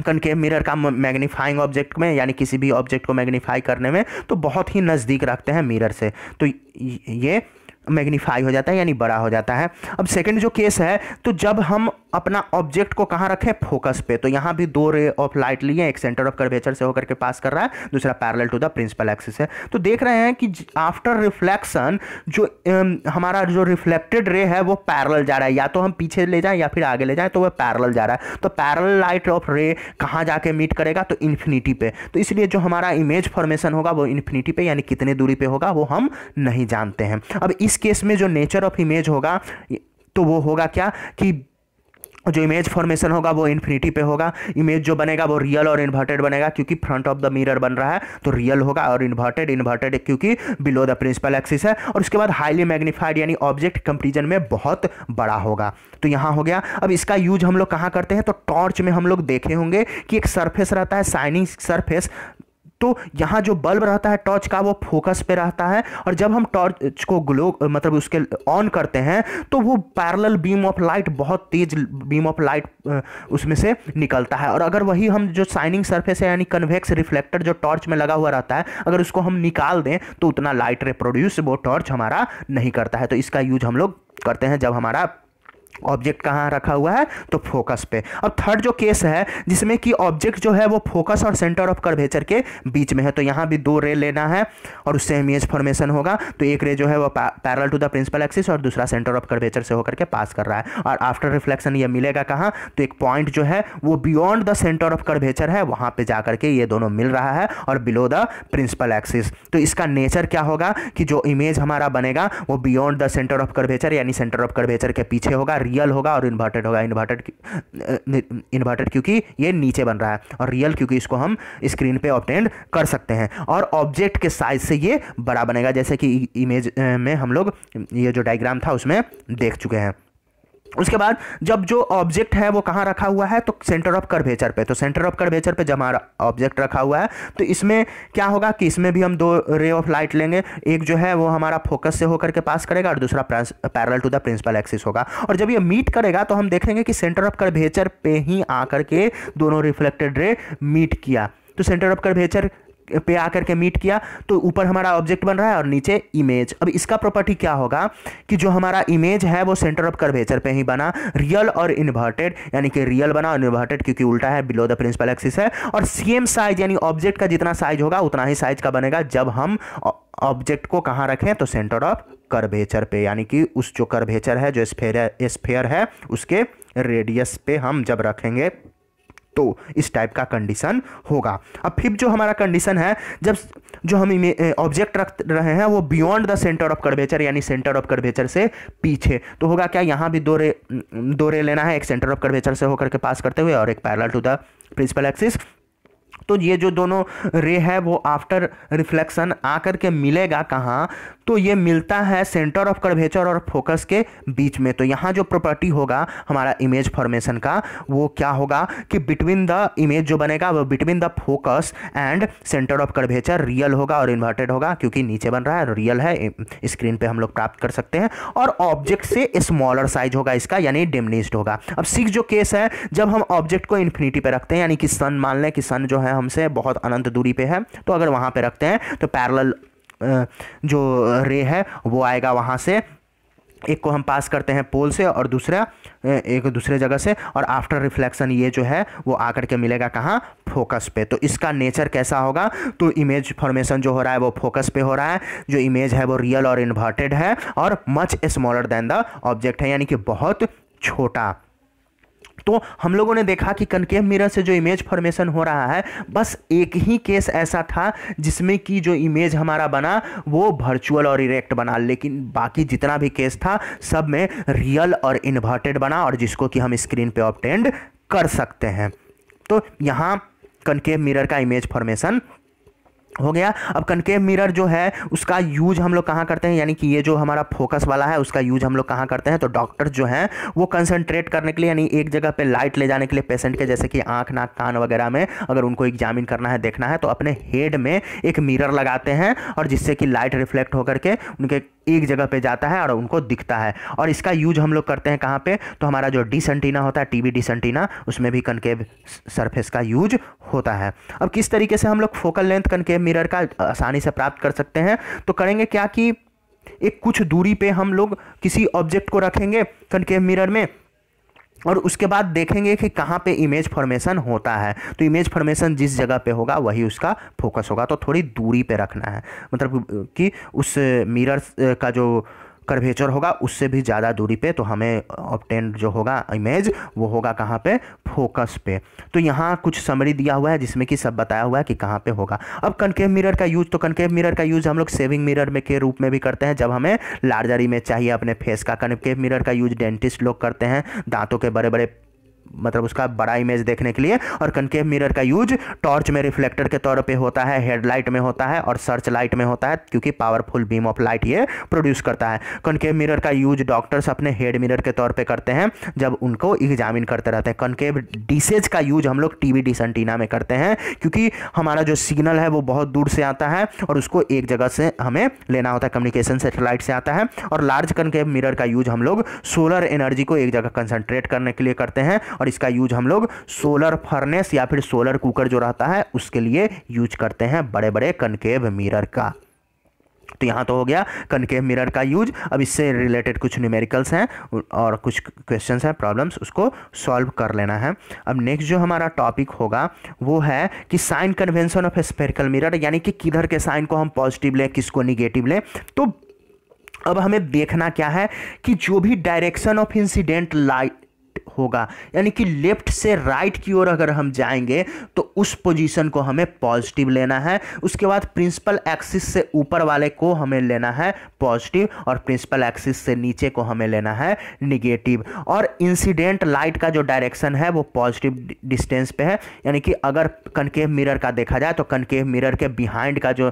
Speaker 1: कनकेव मिरर का मैग्नीफाइंग ऑब्जेक्ट में यानी किसी भी ऑब्जेक्ट को मैग्नीफाई करने में तो बहुत ही नज़दीक रखते हैं मिरर से तो ये मैग्नीफाई हो जाता है यानी बड़ा हो जाता है अब सेकंड जो केस है तो जब हम अपना ऑब्जेक्ट को कहाँ रखें फोकस पे तो यहाँ भी दो रे ऑफ लाइट लिए एक सेंटर ऑफ कर्वेचर से होकर के पास कर रहा है दूसरा parallel to the principal axis है तो देख रहे हैं कि आफ्टर रिफ्लेक्शन जो हमारा जो रिफ्लेक्टेड रे है वो पैरल जा रहा है या तो हम पीछे ले जाएँ या फिर आगे ले जाएँ तो वह पैरल जा रहा है तो पैरल लाइट ऑफ रे कहाँ जाके मीट करेगा तो इन्फिनिटी पे तो इसलिए जो हमारा इमेज फॉर्मेशन होगा वो इन्फिनिटी पे यानी कितने दूरी पर होगा वो हम नहीं जानते हैं अब इस इस केस में जो नेचर ऑफ इमेज होगा तो वो होगा क्या कि जो इमेज फॉर्मेशन होगा वो इन्फिनिटी पे होगा इमेज जो बनेगा वो रियल और इन्वर्टेड बनेगा क्योंकि फ्रंट ऑफ द मिरर बन रहा है तो रियल होगा और इन्वर्टेड इन्वर्टेड क्योंकि बिलो द प्रिंसिपल एक्सिस है और उसके बाद हाईली मैग्नीफाइड यानी ऑब्जेक्ट कंपेरिजन में बहुत बड़ा होगा तो यहाँ हो गया अब इसका यूज हम लोग कहाँ करते हैं तो टॉर्च में हम लोग देखे होंगे कि एक सर्फेस रहता है साइनिंग सरफेस तो यहाँ जो बल्ब रहता है टॉर्च का वो फोकस पे रहता है और जब हम टॉर्च को ग्लो मतलब उसके ऑन करते हैं तो वो पैरल बीम ऑफ लाइट बहुत तेज बीम ऑफ लाइट उसमें से निकलता है और अगर वही हम जो शाइनिंग सरफेस है यानी कन्वेक्स रिफ्लेक्टर जो टॉर्च में लगा हुआ रहता है अगर उसको हम निकाल दें तो उतना लाइट रिप्रोड्यूस वो टॉर्च हमारा नहीं करता है तो इसका यूज हम लोग करते हैं जब हमारा ऑब्जेक्ट कहाँ रखा हुआ है तो फोकस पे अब थर्ड जो केस है जिसमें कि ऑब्जेक्ट जो है वो फोकस और सेंटर ऑफ कर्वेचर के बीच में है तो यहाँ भी दो रे लेना है और उससे इमेज फॉर्मेशन होगा तो एक रे जो है वो parallel to the principal axis और दूसरा सेंटर ऑफ कर्वेचर से होकर के पास कर रहा है और आफ्टर रिफ्लेक्शन ये मिलेगा कहाँ तो एक पॉइंट जो है वो beyond the centre of curvature है वहाँ पर जा करके ये दोनों मिल रहा है और बिलो द प्रिंसिपल एक्सिस तो इसका नेचर क्या होगा कि जो इमेज हमारा बनेगा वो beyond the centre of curvature यानी सेंटर ऑफ कर्वेचर के पीछे होगा रियल होगा और इन्वर्टेड होगा इन्वर्टेड इन्वर्टेड क्योंकि ये नीचे बन रहा है और रियल क्योंकि इसको हम स्क्रीन पे ऑप्टेंड कर सकते हैं और ऑब्जेक्ट के साइज से ये बड़ा बनेगा जैसे कि इमेज में हम लोग ये जो डायग्राम था उसमें देख चुके हैं उसके बाद जब जो ऑब्जेक्ट है वो कहाँ रखा हुआ है तो सेंटर ऑफ कर्वेचर पे तो सेंटर ऑफ कर्वेचर पे जब हमारा ऑब्जेक्ट रखा हुआ है तो इसमें क्या होगा कि इसमें भी हम दो रे ऑफ लाइट लेंगे एक जो है वो हमारा फोकस से होकर के पास करेगा और दूसरा parallel to the principal axis होगा और जब ये मीट करेगा तो हम देखेंगे कि सेंटर ऑफ कर्वेचर पे ही आकर के दोनों रिफ्लेक्टेड रे मीट किया तो सेंटर ऑफ कर्वेचर पे आकर के मीट किया तो ऊपर हमारा ऑब्जेक्ट बन रहा है और नीचे इमेज अब इसका प्रॉपर्टी क्या होगा कि जो हमारा इमेज है वो सेंटर ऑफ कर्वेचर पे ही बना रियल और इन्वर्टेड यानी कि रियल बना और इन्वर्टेड क्योंकि उल्टा है बिलो द प्रिंसिपल एक्सिस है और सेम साइज यानी ऑब्जेक्ट का जितना साइज होगा उतना ही साइज का बनेगा जब हम ऑब्जेक्ट को कहाँ रखें तो सेंटर ऑफ कर्वेचर पे यानी कि उस जो कर्वेचर है जो स्फेयर स्फेयर है उसके रेडियस पे हम जब रखेंगे तो इस टाइप का कंडीशन होगा अब फिफ्थ जो हमारा कंडीशन है जब जो हम ऑब्जेक्ट रख रहे हैं वो beyond the centre of curvature यानी सेंटर ऑफ कर्वेचर से पीछे तो होगा क्या यहाँ भी दो रे दो रे लेना है एक सेंटर ऑफ कर्वेचर से होकर के पास करते हुए और एक parallel to the principal axis तो ये जो दोनों रे है वो आफ्टर रिफ्लेक्शन आकर के मिलेगा कहाँ तो ये मिलता है सेंटर ऑफ कर्वेचर और फोकस के बीच में तो यहाँ जो प्रॉपर्टी होगा हमारा इमेज फॉर्मेशन का वो क्या होगा कि बिटवीन द इमेज जो बनेगा वो between the focus and centre of curvature real होगा और इन्वर्टेड होगा क्योंकि नीचे बन रहा है रियल है स्क्रीन पर हम लोग प्राप्त कर सकते हैं और ऑब्जेक्ट से स्मॉलर साइज होगा इसका यानी डिमनिस्ड होगा अब सिक्स जो केस है जब हम ऑब्जेक्ट को इन्फिनिटी पे रखते हैं यानी कि सन मान लें कि सन जो है है हमसे बहुत अनंत दूरी पे है तो अगर वहाँ पे रखते हैं तो पैरल जो रे है वो आएगा वहाँ से एक को हम पास करते हैं पोल से और दूसरा एक दूसरे जगह से और आफ्टर रिफ्लेक्शन ये जो है वो आकर के मिलेगा कहाँ फोकस पे तो इसका नेचर कैसा होगा तो इमेज फॉर्मेशन जो हो रहा है वो फोकस पे हो रहा है जो इमेज है वो रियल और इन्वर्टेड है और much smaller than the object है यानी कि बहुत छोटा तो हम लोगों ने देखा कि कनकेव मिरर से जो इमेज फॉर्मेशन हो रहा है बस एक ही केस ऐसा था जिसमें कि जो इमेज हमारा बना वो वर्चुअल और इरेक्ट बना लेकिन बाकी जितना भी केस था सब में रियल और इन्वर्टेड बना और जिसको कि हम स्क्रीन पे ऑप्टेंड कर सकते हैं तो यहाँ कनकेव मिरर का इमेज फॉर्मेशन हो गया अब कनकेव मिरर जो है उसका यूज हम लोग कहाँ करते हैं यानी कि ये जो हमारा फोकस वाला है उसका यूज हम लोग कहाँ करते हैं तो डॉक्टर जो हैं वो कंसंट्रेट करने के लिए यानी एक जगह पे लाइट ले जाने के लिए पेशेंट के जैसे कि आँख नाक कान वगैरह में अगर उनको एग्जामिन करना है देखना है तो अपने हेड में एक मिरर लगाते हैं और जिससे कि लाइट रिफ्लेक्ट होकर के उनके एक जगह पे जाता है और उनको दिखता है और इसका यूज हम लोग करते हैं कहाँ पे तो हमारा जो डिसंटीना होता है टीवी डिस एंटीना उसमें भी कनकेव सरफेस का यूज होता है अब किस तरीके से हम लोग फोकल लेंथ कनकेव मिरर का आसानी से प्राप्त कर सकते हैं तो करेंगे क्या कि एक कुछ दूरी पे हम लोग किसी ऑब्जेक्ट को रखेंगे कनकेव मिरर में और उसके बाद देखेंगे कि कहाँ पे इमेज फॉर्मेशन होता है तो इमेज फॉर्मेशन जिस जगह पे होगा वही उसका फोकस होगा तो थोड़ी दूरी पे रखना है मतलब कि उस मिरर का जो कर्वेचर होगा उससे भी ज़्यादा दूरी पे तो हमें ऑप्टेंड जो होगा इमेज वो होगा कहाँ पे फोकस पे तो यहाँ कुछ समरी दिया हुआ है जिसमें कि सब बताया हुआ है कि कहाँ पे होगा अब कनकेव मिरर का यूज़ तो कनकेव मिरर का यूज़ हम लोग सेविंग मिरर में के रूप में भी करते हैं जब हमें लार्जर इमेज चाहिए अपने फेस का कनकेव मिरर का यूज़ डेंटिस्ट लोग करते हैं दांतों के बड़े बड़े मतलब उसका बड़ा इमेज देखने के लिए और कनकेव मिरर का यूज टॉर्च में रिफ्लेक्टर के तौर पे होता है हेडलाइट में होता है और सर्च लाइट में होता है क्योंकि पावरफुल बीम ऑफ लाइट ये प्रोड्यूस करता है कनकेव मिरर का यूज डॉक्टर्स अपने हेड मिरर के तौर पे करते हैं जब उनको एग्जामिन करते रहते हैं कनकेव डिसेज का यूज हम लोग टी वी में करते हैं क्योंकि हमारा जो सिग्नल है वो बहुत दूर से आता है और उसको एक जगह से हमें लेना होता है कम्युनिकेशन सेटेलाइट से आता है और लार्ज कनकेव मिरर का यूज हम लोग सोलर एनर्जी को एक जगह कंसनट्रेट करने के लिए करते हैं और इसका यूज हम लोग सोलर फर्नेस या फिर सोलर कुकर जो रहता है उसके लिए यूज करते हैं बड़े बड़े कनकेव मिरर का तो यहाँ तो हो गया कनकेव मिरर का यूज अब इससे रिलेटेड कुछ न्यूमेरिकल्स हैं और कुछ क्वेश्चंस हैं प्रॉब्लम्स उसको सॉल्व कर लेना है अब नेक्स्ट जो हमारा टॉपिक होगा वो है कि sign convention of spherical mirror यानी कि किधर के साइन को हम पॉजिटिव लें किसको निगेटिव लें तो अब हमें देखना क्या है कि जो भी डायरेक्शन ऑफ इंसिडेंट लाइट होगा यानी कि लेफ्ट से राइट की ओर अगर हम जाएंगे तो उस पोजीशन को हमें पॉजिटिव लेना है उसके बाद प्रिंसिपल एक्सिस से ऊपर वाले को हमें लेना है पॉजिटिव और प्रिंसिपल एक्सिस से नीचे को हमें लेना है निगेटिव और इंसिडेंट लाइट का जो डायरेक्शन है वो पॉजिटिव डिस्टेंस पे है यानी कि अगर कनकेव मिरर का देखा जाए तो कनकेव मिरर के बिहाइंड का जो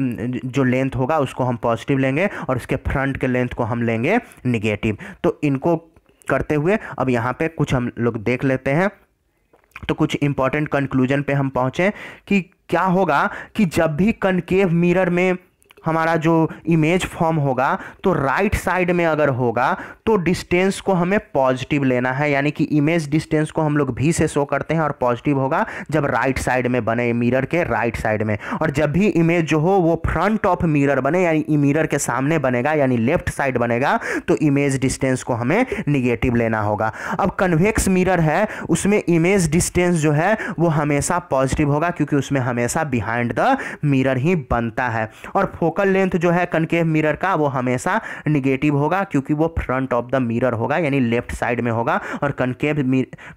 Speaker 1: जो लेंथ होगा उसको हम पॉजिटिव लेंगे और उसके फ्रंट के लेंथ को हम लेंगे निगेटिव तो इनको करते हुए अब यहाँ पे कुछ हम लोग देख लेते हैं तो कुछ इंपॉर्टेंट कंक्लूजन पे हम पहुंचे कि क्या होगा कि जब भी कनकेव मिरर में हमारा जो इमेज फॉर्म होगा तो राइट साइड में अगर होगा तो डिस्टेंस को हमें पॉजिटिव लेना है यानी कि इमेज डिस्टेंस को हम लोग भी से शो करते हैं और पॉजिटिव होगा जब राइट साइड में बने मिरर के राइट साइड में और जब भी इमेज जो हो वो फ्रंट ऑफ मिरर बने यानी मिरर के सामने बनेगा यानी लेफ्ट साइड बनेगा तो इमेज डिस्टेंस को हमें निगेटिव लेना होगा अब कन्वेक्स मिरर है उसमें इमेज डिस्टेंस जो है वो हमेशा पॉजिटिव होगा क्योंकि उसमें हमेशा बिहाइंड द मिरर ही बनता है और फोकस फोकल लेंथ जो है कनकेव मिरर का वो हमेशा निगेटिव होगा क्योंकि वो फ्रंट ऑफ द मिरर होगा यानी लेफ्ट साइड में होगा और कनकेव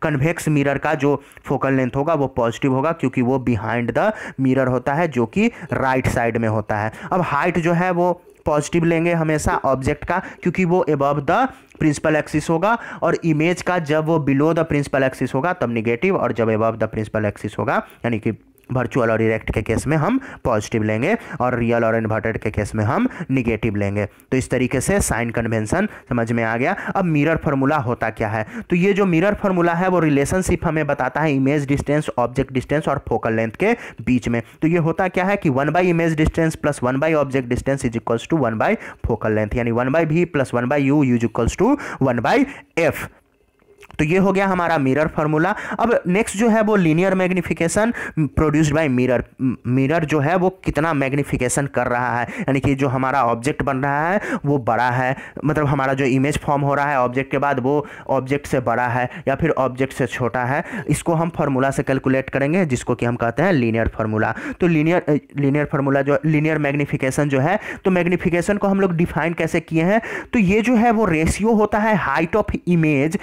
Speaker 1: कन्वेक्स मिरर का जो फोकल लेंथ होगा वो पॉजिटिव होगा क्योंकि वो बिहाइंड द मिरर होता है जो कि राइट साइड में होता है अब हाइट जो है वो पॉजिटिव लेंगे हमेशा ऑब्जेक्ट का क्योंकि वो एबव द प्रिंसिपल एक्सिस होगा और इमेज का जब वो बिलो द प्रिंसिपल एक्सिस होगा तब निगेटिव और जब एबव द प्रिंसिपल एक्सिस होगा यानी कि वर्चुअल और इरेक्ट के केस में हम पॉजिटिव लेंगे और रियल और इन्वर्टेड के केस में हम निगेटिव लेंगे तो इस तरीके से साइन कन्वेंसन समझ में आ गया अब मिरर फार्मूला होता क्या है तो ये जो मिरर फार्मूला है वो रिलेशनशिप हमें बताता है इमेज डिस्टेंस ऑब्जेक्ट डिस्टेंस और फोकल लेंथ के बीच में तो ये होता क्या है कि one by image distance plus one by object distance is equals to one by focal length यानी one by V plus one by U यूज equals to one by F तो ये हो गया हमारा मिरर फार्मूला अब नेक्स्ट जो है वो linear magnification produced by mirror mirror जो है वो कितना मैग्निफिकेशन कर रहा है यानी कि जो हमारा ऑब्जेक्ट बन रहा है वो बड़ा है मतलब हमारा जो इमेज फॉर्म हो रहा है ऑब्जेक्ट के बाद वो ऑब्जेक्ट से बड़ा है या फिर ऑब्जेक्ट से छोटा है इसको हम फार्मूला से कैलकुलेट करेंगे जिसको कि हम कहते हैं लीनियर फार्मूला तो लीनियर लीनियर फार्मूला जो लीनियर मैग्निफिकेशन जो है तो मैग्निफिकेशन को हम लोग डिफाइन कैसे किए हैं तो ये जो है वो रेशियो होता है height of image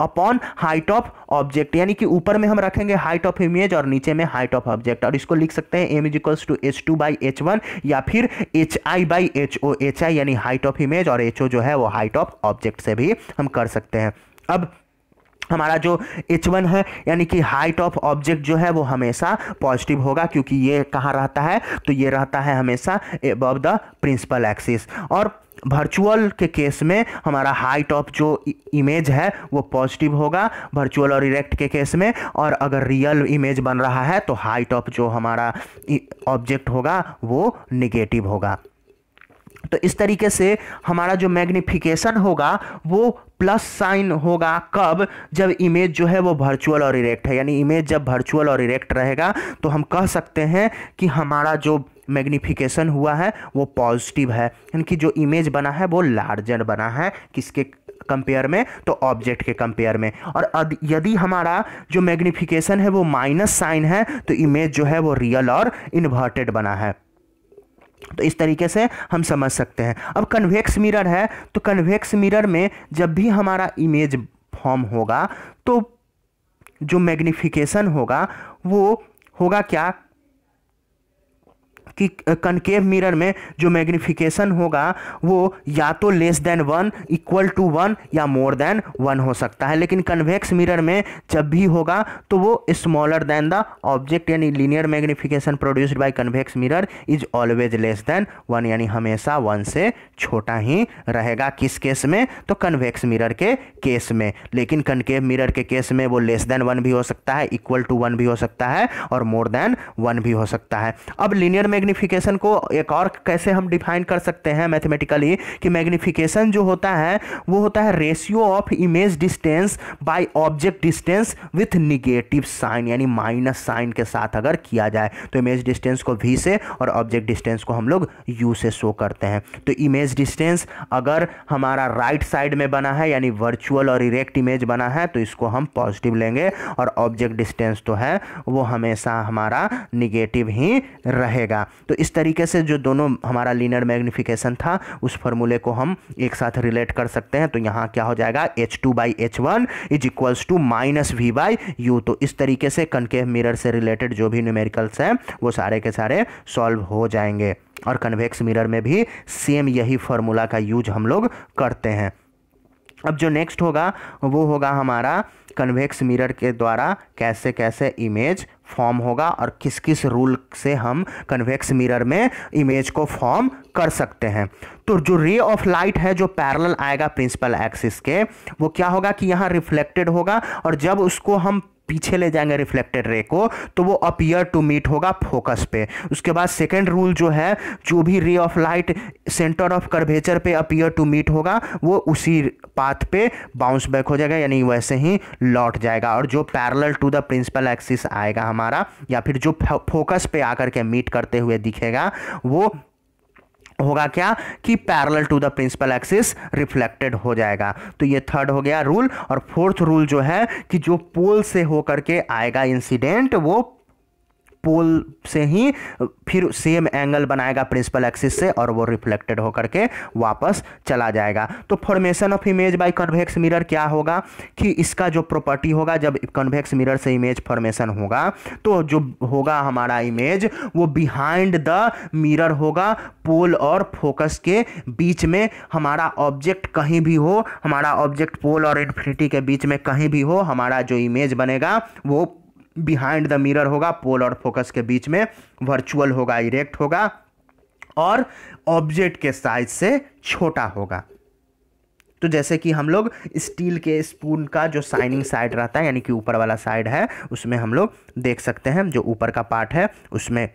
Speaker 1: up upon height of object यानी कि ऊपर में हम रखेंगे हाइट ऑफ इमेज और नीचे में हाइट ऑफ ऑब्जेक्ट और इसको लिख सकते हैं M is equals to H two by H one या फिर H I by H O H I यानी हाइट ऑफ इमेज और एच ओ जो है वो हाइट ऑफ ऑब्जेक्ट से भी हम कर सकते हैं अब हमारा जो एच वन है यानी कि हाइट ऑफ ऑब्जेक्ट जो है वो हमेशा पॉजिटिव होगा क्योंकि ये कहाँ रहता है तो ये रहता है हमेशा एब द प्रिंसिपल एक्सिस और वर्चुअल के केस में हमारा हाइट ऑफ जो इमेज है वो पॉजिटिव होगा वर्चुअल और इरेक्ट के केस में और अगर रियल इमेज बन रहा है तो हाइट ऑफ जो हमारा ऑब्जेक्ट होगा वो निगेटिव होगा तो इस तरीके से हमारा जो मैग्निफिकेशन होगा वो प्लस साइन होगा कब जब इमेज जो है वो वर्चुअल और इरेक्ट है यानी इमेज जब वर्चुअल और इरेक्ट रहेगा तो हम कह सकते हैं कि हमारा जो मैग्निफिकेशन हुआ है वो पॉजिटिव है यानी कि जो इमेज बना है वो लार्जर बना है किसके कंपेयर में तो ऑब्जेक्ट के कंपेयर में और यदि हमारा जो मैग्निफिकेशन है वो माइनस साइन है तो इमेज जो है वो रियल और इन्वर्टेड बना है तो इस तरीके से हम समझ सकते हैं अब कन्वेक्स मिरर है तो कन्वेक्स मिरर में जब भी हमारा इमेज फॉर्म होगा तो जो मैग्निफिकेशन होगा वो होगा क्या कि कनकेव मिरर में जो मैग्निफिकेशन होगा वो या तो less than one equal to one या मोर देन वन हो सकता है लेकिन कन्वेक्स मिरर में जब भी होगा तो वो स्मॉलर देन द ऑब्जेक्ट यानी linear magnification produced by convex mirror is always less than one यानी हमेशा वन से छोटा ही रहेगा किस केस में तो कन्वेक्स मिरर के केस में लेकिन कनकेव मिरर के केस में वो लेस देन वन भी हो सकता है इक्वल टू वन भी हो सकता है और मोर देन वन भी हो सकता है अब लीनियर मैग्नि मैग्नीफिकेशन को एक और कैसे हम डिफाइन कर सकते हैं मैथमेटिकली कि मैग्निफिकेशन जो होता है वो होता है ratio of image distance by object distance with negative sign यानी माइनस साइन के साथ अगर किया जाए तो इमेज डिस्टेंस को वी से और ऑब्जेक्ट डिस्टेंस को हम लोग यू से शो करते हैं तो इमेज डिस्टेंस अगर हमारा राइट right साइड में बना है यानी वर्चुअल और इरेक्ट इमेज बना है तो इसको हम पॉजिटिव लेंगे और ऑब्जेक्ट डिस्टेंस तो है वो हमेशा हमारा निगेटिव ही रहेगा तो इस तरीके से जो दोनों हमारा लीनर मैग्निफिकेशन था उस फॉर्मूले को हम एक साथ रिलेट कर सकते हैं तो यहाँ क्या हो जाएगा H two by H one is equals to minus V by U तो इस तरीके से कनकेव मिरर से रिलेटेड जो भी न्यूमेरिकल्स हैं वो सारे के सारे सॉल्व हो जाएंगे और कन्वेक्स मिरर में भी सेम यही फार्मूला का यूज हम लोग करते हैं अब जो नेक्स्ट होगा वो होगा हमारा कन्वेक्स मिरर के द्वारा कैसे कैसे इमेज फॉर्म होगा और किस किस रूल से हम कन्वेक्स मिरर में इमेज को फॉर्म कर सकते हैं तो जो रे ऑफ लाइट है जो पैरेलल आएगा प्रिंसिपल एक्सिस के वो क्या होगा कि यहाँ रिफ्लेक्टेड होगा और जब उसको हम पीछे ले जाएंगे रिफ्लेक्टेड रे को तो वो अपियर टू मीट होगा फोकस पे उसके बाद सेकेंड रूल जो है जो भी ray of light centre of curvature पे अपियर टू मीट होगा वो उसी पाथ पे बाउंस बैक हो जाएगा यानी वैसे ही लौट जाएगा और जो parallel to the principal axis आएगा हमारा या फिर जो फोकस पे आकर के मीट करते हुए दिखेगा वो होगा क्या कि parallel to the principal axis reflected हो जाएगा तो ये थर्ड हो गया रूल और फोर्थ रूल जो है कि जो पोल से होकर के आएगा इंसिडेंट वो पोल से ही फिर सेम एंगल बनाएगा प्रिंसिपल एक्सिस से और वो रिफ्लेक्टेड होकर के वापस चला जाएगा तो formation of image by convex mirror क्या होगा कि इसका जो प्रॉपर्टी होगा जब कन्वेक्स मिरर से इमेज फॉर्मेशन होगा तो जो होगा हमारा इमेज वो बिहाइंड द मिरर होगा पोल और फोकस के बीच में हमारा ऑब्जेक्ट कहीं भी हो हमारा ऑब्जेक्ट पोल और इन्फिनिटी के बीच में कहीं भी हो हमारा जो इमेज बनेगा वो बिहाइंड द मिरर होगा पोल और फोकस के बीच में वर्चुअल होगा इरेक्ट होगा और ऑब्जेक्ट के साइज से छोटा होगा तो जैसे कि हम लोग स्टील के स्पून का जो साइनिंग साइड रहता है यानी कि ऊपर वाला साइड है उसमें हम लोग देख सकते हैं जो ऊपर का पार्ट है उसमें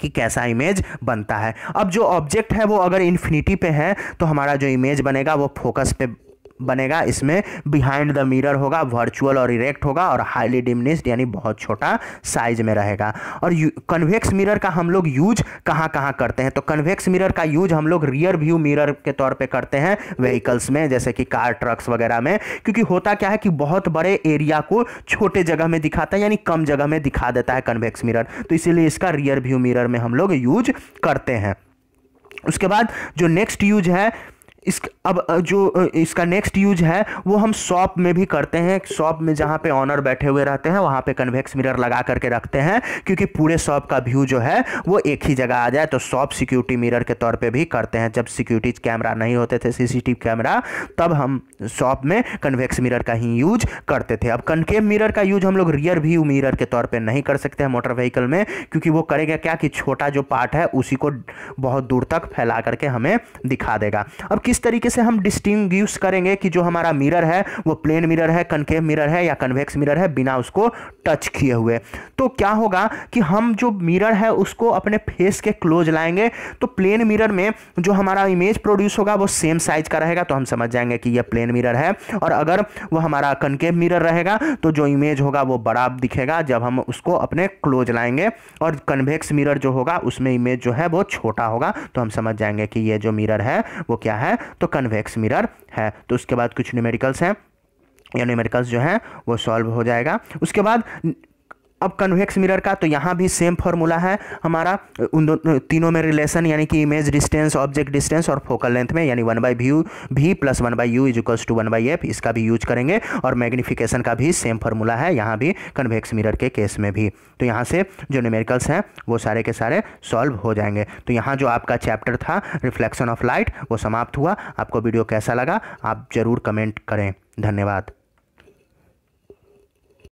Speaker 1: कि कैसा इमेज बनता है अब जो ऑब्जेक्ट है वो अगर इन्फिनिटी पे है तो हमारा जो इमेज बनेगा वो फोकस पे बनेगा इसमें बिहाइंड द मिरर होगा वर्चुअल और इरेक्ट होगा और हाईली डिमनिस्ड यानी बहुत छोटा साइज में रहेगा और कन्वेक्स मिरर का हम लोग यूज कहाँ कहाँ करते हैं तो कन्वेक्स मिरर का यूज हम लोग रियर व्यू मिरर के तौर पे करते हैं व्हीकल्स में जैसे कि कार ट्रक्स वगैरह में क्योंकि होता क्या है कि बहुत बड़े एरिया को छोटे जगह में दिखाता है यानी कम जगह में दिखा देता है कन्वेक्स मिरर तो इसीलिए इसका रियर व्यू मिरर में हम लोग यूज करते हैं उसके बाद जो नेक्स्ट यूज है इस अब जो इसका नेक्स्ट यूज है वो हम शॉप में भी करते हैं शॉप में जहाँ पे ऑनर बैठे हुए रहते हैं वहाँ पे कन्वेक्स मिरर लगा करके रखते हैं क्योंकि पूरे शॉप का व्यू जो है वो एक ही जगह आ जाए तो शॉप सिक्योरिटी मिरर के तौर पे भी करते हैं जब सिक्योरिटी कैमरा नहीं होते थे सी कैमरा तब हम शॉप में कन्वेक्स मिरर का ही यूज करते थे अब कनकेव मिरर का यूज हम लोग रियर व्यू मिरर के तौर पर नहीं कर सकते हैं मोटर व्हीकल में क्योंकि वो करेगा क्या कि छोटा जो पार्ट है उसी को बहुत दूर तक फैला करके हमें दिखा देगा अब किस इस तरीके से हम डिस्टिंग करेंगे कि जो हमारा मिरर है वो प्लेन मिरर है कनकेव मिरर है या कन्वेक्स मिरर है बिना उसको टच किए हुए तो क्या होगा कि हम जो मिरर है उसको अपने फेस के क्लोज लाएंगे तो प्लेन मिरर में जो हमारा इमेज प्रोड्यूस होगा वो सेम साइज का रहेगा तो हम समझ जाएंगे कि यह प्लेन मिरर है और अगर वो हमारा कनकेव मिरर रहेगा तो जो इमेज होगा वो बड़ा दिखेगा जब हम उसको अपने क्लोज लाएंगे और कन्वेक्स मिरर जो होगा उसमें इमेज जो है वो छोटा होगा तो हम समझ जाएंगे कि ये जो मिरर है वो क्या है तो कन्वेक्स मिरर है तो उसके बाद कुछ न्यूमेरिकल्स हैं या न्यूमेरिकल्स जो हैं वो सॉल्व हो जाएगा उसके बाद अब कन्वेक्स मिरर का तो यहाँ भी सेम फॉर्मूला है हमारा उन दोनों तीनों में रिलेशन यानी कि इमेज डिस्टेंस ऑब्जेक्ट डिस्टेंस और फोकल लेंथ में यानी वन बाई व्यू भी plus one by u equals to one by f इसका भी यूज करेंगे और मैग्निफिकेशन का भी सेम फॉर्मूला है यहाँ भी कन्वेक्स मिरर के केस में भी तो यहाँ से जो न्यूमेरिकल्स हैं वो सारे के सारे सॉल्व हो जाएंगे तो यहाँ जो आपका चैप्टर था रिफ्लेक्शन ऑफ लाइट वो समाप्त हुआ आपको वीडियो कैसा लगा आप ज़रूर कमेंट करें धन्यवाद